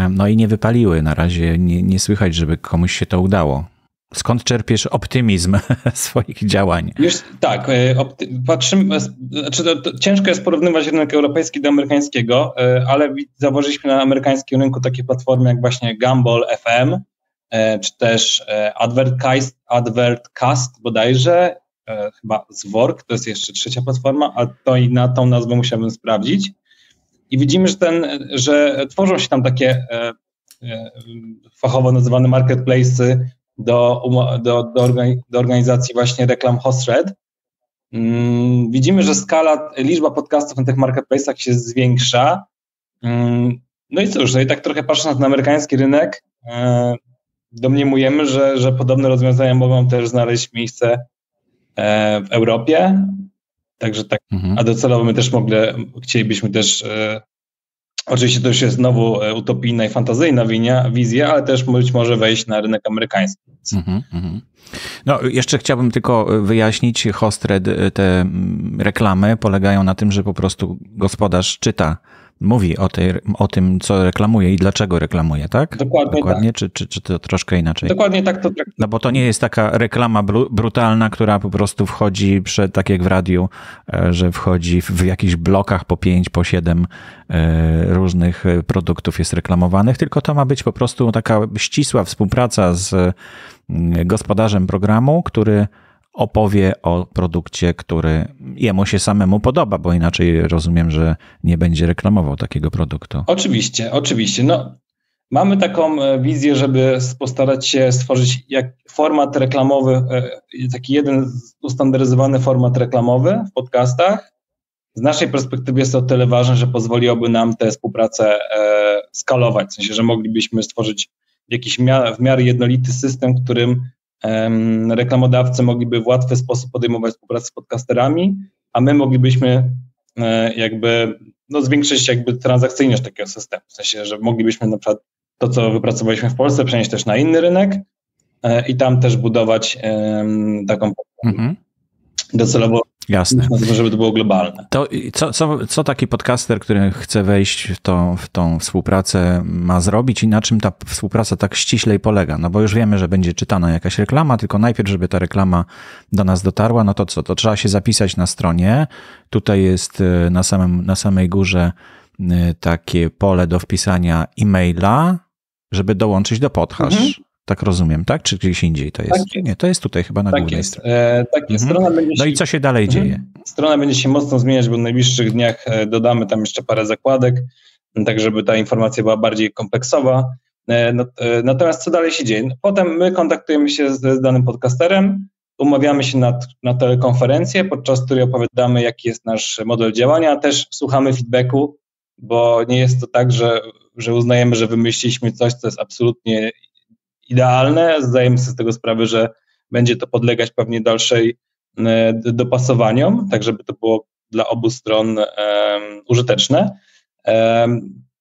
No i nie wypaliły na razie, nie, nie słychać, żeby komuś się to udało skąd czerpiesz optymizm swoich działań? Już, tak, e, patrzymy, e, znaczy to, to, ciężko jest porównywać rynek europejski do amerykańskiego, e, ale założyliśmy na amerykańskim rynku takie platformy jak właśnie Gumball FM, czy też Advertcast, Advertcast bodajże, chyba Zwork, to jest jeszcze trzecia platforma, a to i na tą nazwę musiałbym sprawdzić. I widzimy, że, ten, że tworzą się tam takie fachowo nazywane marketplacy, do, do, do, organizacji właśnie reklam Hostred. Mm, widzimy, że skala, liczba podcastów na tych marketplace'ach się zwiększa. Mm, no i cóż, no i tak trochę patrząc na amerykański rynek, e, domniemujemy, że, że podobne rozwiązania mogą też znaleźć miejsce e, w Europie. Także tak, mhm. a docelowo my też mogle, chcielibyśmy też e, Oczywiście to już jest znowu e, utopijna i fantazyjna winia, wizja, ale też być może wejść na rynek amerykański. Mm -hmm. No, jeszcze chciałbym tylko e, wyjaśnić, Hostred e, te mm, reklamy polegają na tym, że po prostu gospodarz czyta mówi o, tej, o tym, co reklamuje i dlaczego reklamuje, tak? Dokładnie. Tak. Dokładnie, tak. Czy, czy, czy to troszkę inaczej? Dokładnie tak to No bo to nie jest taka reklama brutalna, która po prostu wchodzi przed, tak jak w radiu, e, że wchodzi w jakichś blokach po pięć, po siedem e, różnych e, produktów jest reklamowanych, tylko to ma być po prostu taka ścisła współpraca z mm, gospodarzem programu, który opowie o produkcie, który jemu się samemu podoba, bo inaczej rozumiem, że nie będzie reklamował takiego produktu. Oczywiście, oczywiście. No, mamy taką e, wizję, żeby postarać się stworzyć jak format reklamowy, e, taki jeden ustandaryzowany format reklamowy w podcastach. Z naszej perspektywy jest to o tyle ważne, że pozwoliłoby nam tę współpracę e, skalować, w sensie, że moglibyśmy stworzyć jakiś w miarę jednolity system, którym reklamodawcy mogliby w łatwy sposób podejmować współpracę z podcasterami, a my moglibyśmy e, jakby no, zwiększyć jakby transakcyjność takiego systemu. W sensie, że moglibyśmy na przykład to, co wypracowaliśmy w Polsce, przenieść też na inny rynek e, i tam też budować taką mhm. docelowo Jasne. żeby to było globalne. To, co, co, co taki podcaster, który chce wejść w, to, w tą współpracę, ma zrobić i na czym ta współpraca tak ściślej polega? No bo już wiemy, że będzie czytana jakaś reklama, tylko najpierw, żeby ta reklama do nas dotarła, no to co? To trzeba się zapisać na stronie. Tutaj jest y, na, samym, na samej górze y, takie pole do wpisania e-maila, żeby dołączyć do podcast Mhm. Tak rozumiem, tak? Czy gdzieś indziej to jest? Tak jest. Nie, to jest tutaj chyba na tak głównej stronie. E, tak jest. Mhm. Strona mhm. będzie się, no i co się dalej mhm. dzieje? Strona będzie się mocno zmieniać, bo w najbliższych dniach e, dodamy tam jeszcze parę zakładek, tak żeby ta informacja była bardziej kompleksowa. E, no, e, natomiast co dalej się dzieje? No, potem my kontaktujemy się z, z danym podcasterem, umawiamy się na, na telekonferencję, podczas której opowiadamy, jaki jest nasz model działania, też słuchamy feedbacku, bo nie jest to tak, że, że uznajemy, że wymyśliliśmy coś, co jest absolutnie idealne. Zdajemy sobie z tego sprawę, że będzie to podlegać pewnie dalszej e, dopasowaniom, tak żeby to było dla obu stron e, użyteczne. E,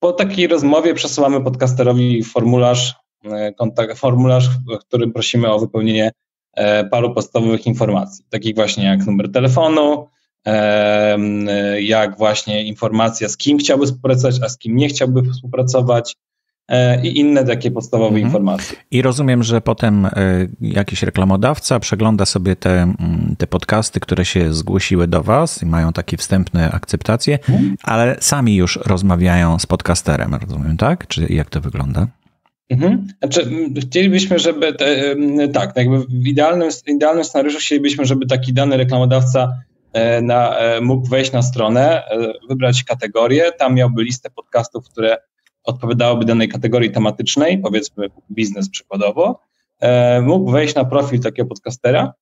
po takiej rozmowie przesyłamy podcasterowi formularz, kontakt, formularz, w którym prosimy o wypełnienie paru podstawowych informacji, takich właśnie jak numer telefonu, jak właśnie informacja, z kim chciałby współpracować, a z kim nie chciałby współpracować, E, i inne takie podstawowe mhm. informacje. I rozumiem, że potem e, jakiś reklamodawca przegląda sobie te, mm, te podcasty, które się zgłosiły do Was i mają takie wstępne akceptacje, mhm. ale sami już rozmawiają z podcasterem, rozumiem, tak? Czy jak to wygląda? Mhm. Znaczy, chcielibyśmy, żeby te, tak, no jakby w idealnym, idealnym scenariuszu chcielibyśmy, żeby taki dany reklamodawca e, na, mógł wejść na stronę, wybrać kategorię, tam miałby listę podcastów, które odpowiadałoby danej kategorii tematycznej, powiedzmy biznes przykładowo, e, mógł wejść na profil takiego podcastera,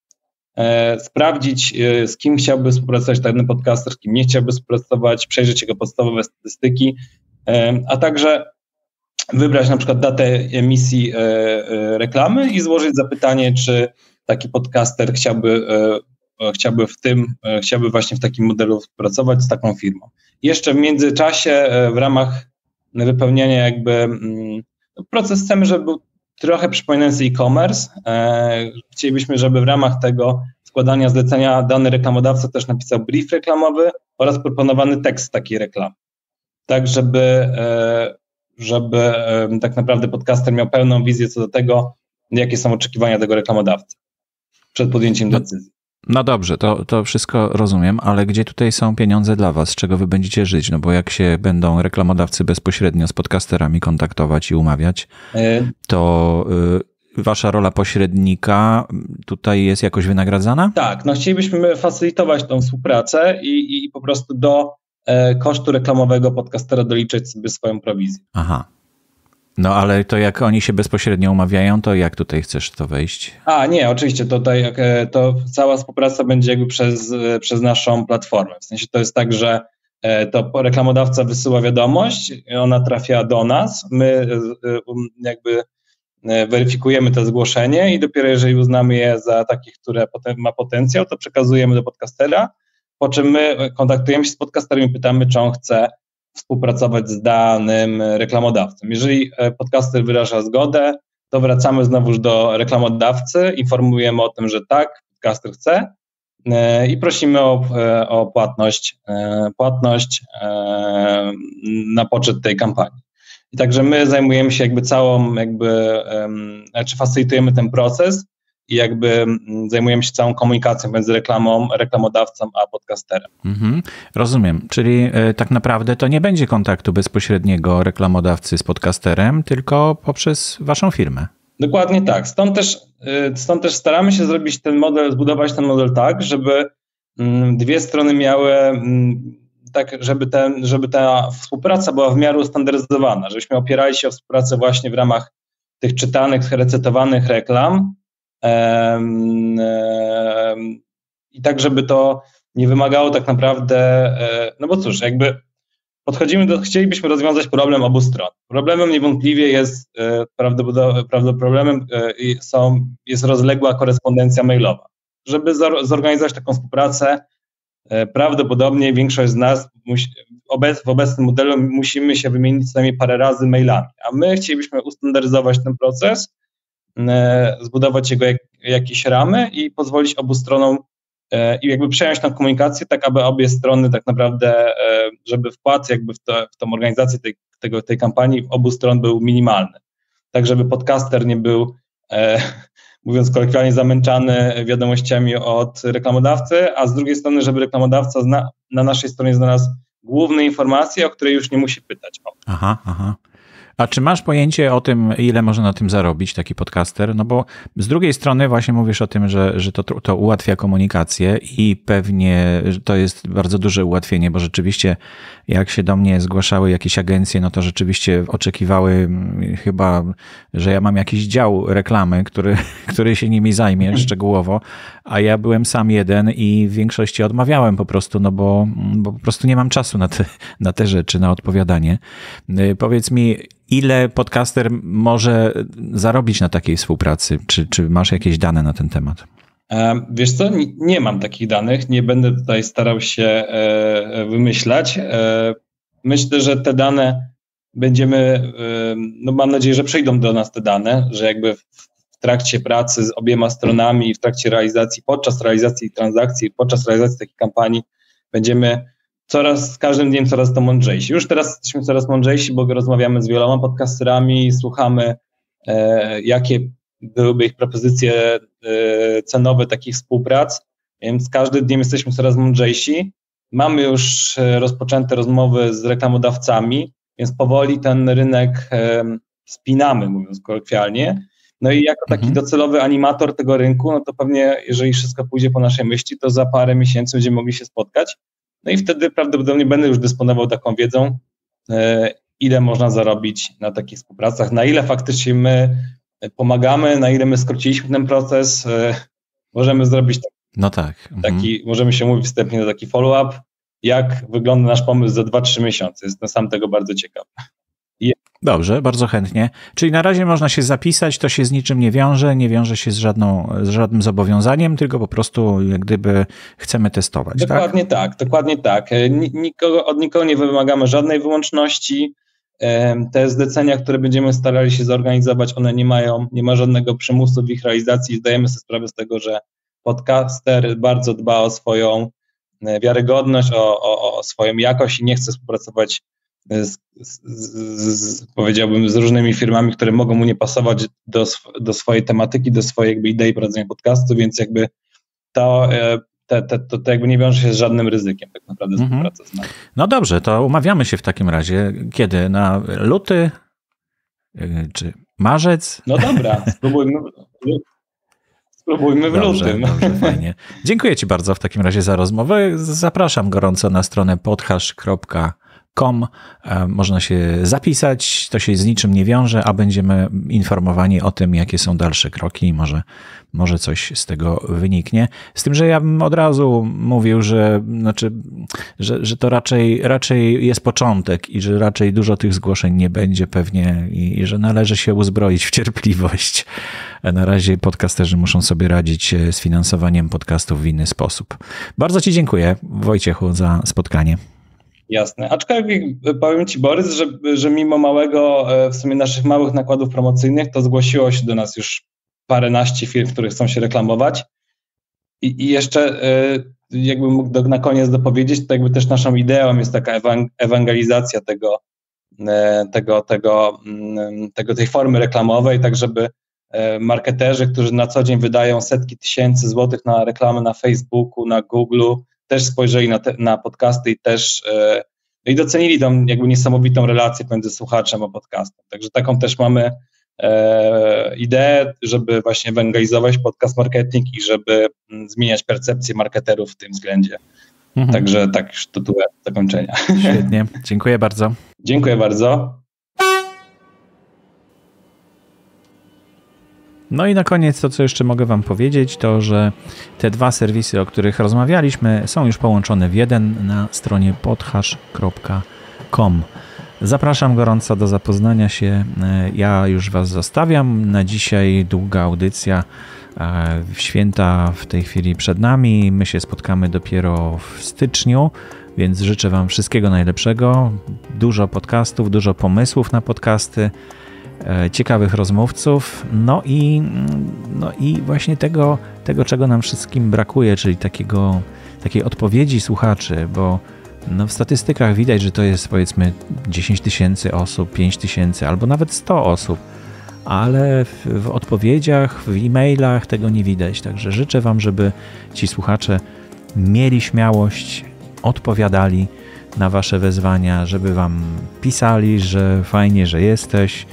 e, sprawdzić, e, z kim chciałby współpracować ten podcaster, z kim nie chciałby współpracować, przejrzeć jego podstawowe statystyki, a także wybrać na przykład datę emisji reklamy i złożyć zapytanie, czy taki podcaster chciałby, chciałby w tym, chciałby właśnie w takim modelu pracować z taką firmą. Jeszcze w międzyczasie w ramach wypełnianie jakby, mm, no, proces chcemy, żeby był trochę przypominający e-commerce. E, chcielibyśmy, żeby w ramach tego składania zlecenia dany reklamodawca też napisał brief reklamowy oraz proponowany tekst takiej reklamy. Tak, żeby, e, żeby tak naprawdę podcaster miał pełną wizję co do tego, jakie są oczekiwania tego reklamodawcy przed podjęciem no, decyzji. No dobrze, to, to wszystko rozumiem, ale gdzie tutaj są pieniądze dla Was, z czego Wy będziecie żyć? No bo jak się będą reklamodawcy bezpośrednio z podcasterami kontaktować i umawiać, e, to y, Wasza rola pośrednika tutaj jest jakoś wynagradzana? Tak, no chcielibyśmy facylitować tą współpracę i, i po prostu do e, kosztu reklamowego podcastera doliczyć sobie swoją prowizję. Aha, no ale to jak oni się bezpośrednio umawiają, to jak tutaj chcesz to wejść? A nie, oczywiście tutaj e, to cała współpraca będzie jakby przez, e, przez naszą platformę. W sensie to jest tak, że e, to reklamodawca wysyła wiadomość, ona trafia do nas, my um, jakby weryfikujemy to zgłoszenie i dopiero jeżeli uznamy je za takich, które ma potencjał, to przekazujemy do podcastera, po czym my kontaktujemy się z podcasterem i pytamy, czy on chce współpracować z danym reklamodawcą. Jeżeli e, podcaster wyraża zgodę, to wracamy znowuż do reklamodawcy, informujemy o tym, że tak, podcaster chce e, i prosimy o, e, o płatność, płatność na poczet tej kampanii. I także my zajmujemy się jakby całą, jakby, czy znaczy facylitujemy ten proces, i jakby mm, zajmujemy się całą komunikacją między reklamą, reklamodawcą a podcasterem. Mhm, rozumiem, czyli e, tak naprawdę to nie będzie kontaktu bezpośredniego reklamodawcy z podcasterem, tylko poprzez waszą firmę. Dokładnie tak. Stąd też, e, stąd też staramy się zrobić ten model, zbudować ten model tak, żeby mm, dwie strony miały mm, tak, żeby, ten, żeby ta współpraca była w miarę ustandaryzowana, żebyśmy opierali się o współpracę właśnie w ramach tych czytanych, recytowanych reklam, i tak, żeby to nie wymagało tak naprawdę, e, no bo cóż, jakby podchodzimy do, chcielibyśmy rozwiązać problem obu stron. Problemem niewątpliwie jest, e, prawdopodobnie, problemem e, są, jest rozległa korespondencja mailowa. Żeby zorganizować taką współpracę, prawdopodobnie większość z nas w obecnym modelu musimy się wymienić co najmniej parę razy mailami, a my chcielibyśmy ustandaryzować ten proces, E, zbudować jego jak, jakieś ramy i pozwolić obu stronom e, i jakby przejąć tą komunikację, tak aby obie strony tak naprawdę, e, żeby wkład jakby w, to, w tą organizację tej, tego, tej kampanii obu stron był minimalny. Tak, żeby podcaster nie był, e, mówiąc kolokwialnie, zamęczany wiadomościami od reklamodawcy, a z drugiej strony, żeby reklamodawca zna, na naszej stronie znalazł główne informacje, o które już nie musi pytać. O. Aha, aha. A czy masz pojęcie o tym, ile może na tym zarobić taki podcaster? No bo z drugiej strony właśnie mówisz o tym, że, że to, to ułatwia komunikację i pewnie to jest bardzo duże ułatwienie, bo rzeczywiście jak się do mnie zgłaszały jakieś agencje, no to rzeczywiście oczekiwały mm, chyba, że ja mam jakiś dział reklamy, który, który się nimi zajmie mhm. szczegółowo, a ja byłem sam jeden i w większości odmawiałem po prostu, no bo, bo po prostu nie mam czasu na te, na te rzeczy, na odpowiadanie. Y, powiedz mi, Ile podcaster może zarobić na takiej współpracy? Czy, czy masz jakieś dane na ten temat? E, wiesz co, nie mam takich danych, nie będę tutaj starał się e, wymyślać. E, myślę, że te dane będziemy, no mam nadzieję, że przyjdą do nas te dane, że jakby w trakcie pracy z obiema stronami, w trakcie realizacji, podczas realizacji transakcji, podczas realizacji takiej kampanii będziemy coraz, z każdym dniem coraz to mądrzejsi. Już teraz jesteśmy coraz mądrzejsi, bo rozmawiamy z wieloma podcasterami, słuchamy, e, jakie byłyby ich propozycje e, cenowe takich współprac, więc z każdym dniem jesteśmy coraz mądrzejsi. Mamy już e, rozpoczęte rozmowy z reklamodawcami, więc powoli ten rynek e, spinamy, mówiąc kolokwialnie. No i jako taki mhm. docelowy animator tego rynku, no to pewnie, jeżeli wszystko pójdzie po naszej myśli, to za parę miesięcy będziemy mogli się spotkać no i wtedy prawdopodobnie będę już dysponował taką wiedzą, e, ile można zarobić na takich współpracach, na ile faktycznie my pomagamy, na ile my skróciliśmy ten proces, e, możemy zrobić taki, no tak. Mhm. taki mhm. możemy się mówić wstępnie na taki follow-up, jak wygląda nasz pomysł za 2-3 miesiące. Jestem sam tego bardzo ciekawy. Dobrze, bardzo chętnie. Czyli na razie można się zapisać, to się z niczym nie wiąże, nie wiąże się z, żadną, z żadnym zobowiązaniem, tylko po prostu jak gdyby chcemy testować. Dokładnie tak, tak dokładnie tak. tak. E, nikogo, od nikogo nie wymagamy żadnej wyłączności. E, te zlecenia, które będziemy starali się zorganizować, one nie mają, nie ma żadnego przymusu w ich realizacji. Zdajemy sobie sprawę z tego, że podcaster bardzo dba o swoją e, wiarygodność, o, o, o swoją jakość i nie chce współpracować z, z, z, powiedziałbym, z różnymi firmami, które mogą mu nie pasować do, do swojej tematyki, do swojej jakby idei prowadzenia podcastu, więc jakby to, e, te, te, to, to jakby nie wiąże się z żadnym ryzykiem tak naprawdę mhm. z nami. No dobrze, to umawiamy się w takim razie. Kiedy? Na luty? E, czy marzec? No dobra, spróbujmy. Spróbujmy w dobrze, lutym. Dobrze, fajnie. Dziękuję Ci bardzo w takim razie za rozmowę. Zapraszam gorąco na stronę podchasz.com E, można się zapisać, to się z niczym nie wiąże, a będziemy informowani o tym, jakie są dalsze kroki i może, może coś z tego wyniknie. Z tym, że ja bym od razu mówił, że, znaczy, że, że to raczej, raczej jest początek i że raczej dużo tych zgłoszeń nie będzie pewnie i, i że należy się uzbroić w cierpliwość. E, na razie podcasterzy muszą sobie radzić e, z finansowaniem podcastów w inny sposób. Bardzo Ci dziękuję, Wojciechu, za spotkanie. Jasne. Aczkolwiek e, powiem Ci, Borys, że, że mimo małego, e, w sumie naszych małych nakładów promocyjnych, to zgłosiło się do nas już paręnaście firm, które chcą się reklamować. I, i jeszcze, e, jakbym mógł do, na koniec dopowiedzieć, to jakby też naszą ideą jest taka ewangelizacja tego, tego, tego, mm, tego, tej formy reklamowej, tak żeby marketerzy, którzy na co dzień wydają setki tysięcy złotych na reklamę na Facebooku, na Googleu, też spojrzeli na, te, na podcasty i też e, no i docenili tą jakby niesamowitą relację między słuchaczem a podcastem. Także taką też mamy e, ideę, żeby właśnie ewangelizować podcast marketing i żeby mm, zmieniać percepcję marketerów w tym względzie. Mhm. Także tak już tytułem zakończenia. Świetnie, dziękuję bardzo. Dziękuję bardzo. No i na koniec to, co jeszcze mogę Wam powiedzieć, to że te dwa serwisy, o których rozmawialiśmy, są już połączone w jeden na stronie podhash.com. Zapraszam gorąco do zapoznania się. E, ja już Was zostawiam. Na dzisiaj długa audycja. E, święta w tej chwili przed nami. My się spotkamy dopiero w styczniu, więc życzę Wam wszystkiego najlepszego. Dużo podcastów, dużo pomysłów na podcasty. E, ciekawych rozmówców, no i, no i właśnie tego, tego, czego nam wszystkim brakuje, czyli takiego, takiej odpowiedzi słuchaczy, bo no w statystykach widać, że to jest powiedzmy 10 tysięcy osób, 5 tysięcy albo nawet 100 osób, ale w, w odpowiedziach, w e-mailach tego nie widać. Także życzę Wam, żeby ci słuchacze mieli śmiałość, odpowiadali na Wasze wezwania, żeby Wam pisali, że fajnie, że jesteś,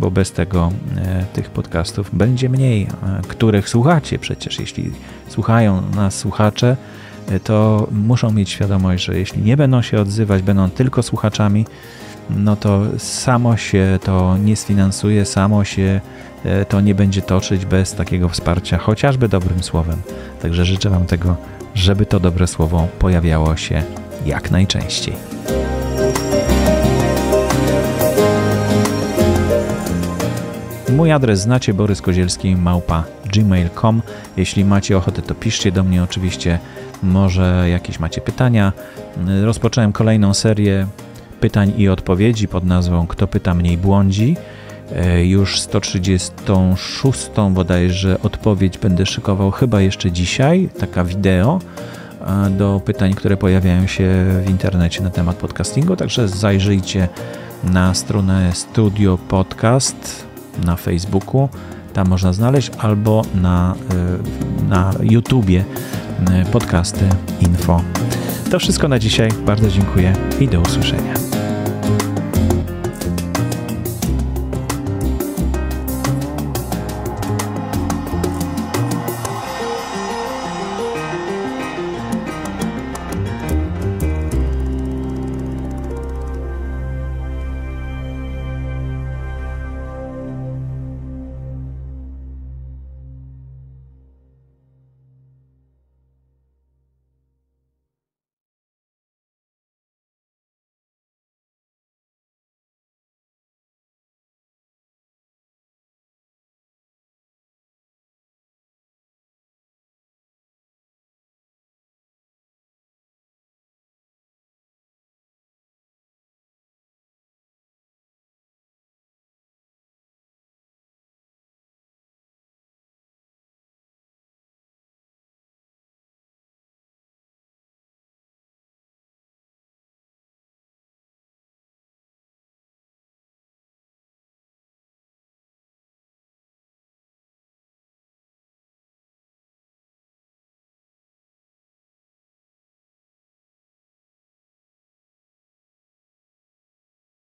bo bez tego e, tych podcastów będzie mniej, e, których słuchacie przecież. Jeśli słuchają nas słuchacze, e, to muszą mieć świadomość, że jeśli nie będą się odzywać, będą tylko słuchaczami, no to samo się to nie sfinansuje, samo się to nie będzie toczyć bez takiego wsparcia, chociażby dobrym słowem. Także życzę Wam tego, żeby to dobre słowo pojawiało się jak najczęściej. Mój adres znacie boryskozielski małpa gmail.com. Jeśli macie ochotę, to piszcie do mnie oczywiście. Może jakieś macie pytania. Rozpocząłem kolejną serię pytań i odpowiedzi pod nazwą Kto pyta mniej błądzi. E, już 136 bodajże odpowiedź będę szykował chyba jeszcze dzisiaj, taka wideo do pytań, które pojawiają się w internecie na temat podcastingu, także zajrzyjcie na stronę Studio Podcast na Facebooku, tam można znaleźć, albo na, y, na YouTubie y, podcasty info. To wszystko na dzisiaj. Bardzo dziękuję i do usłyszenia.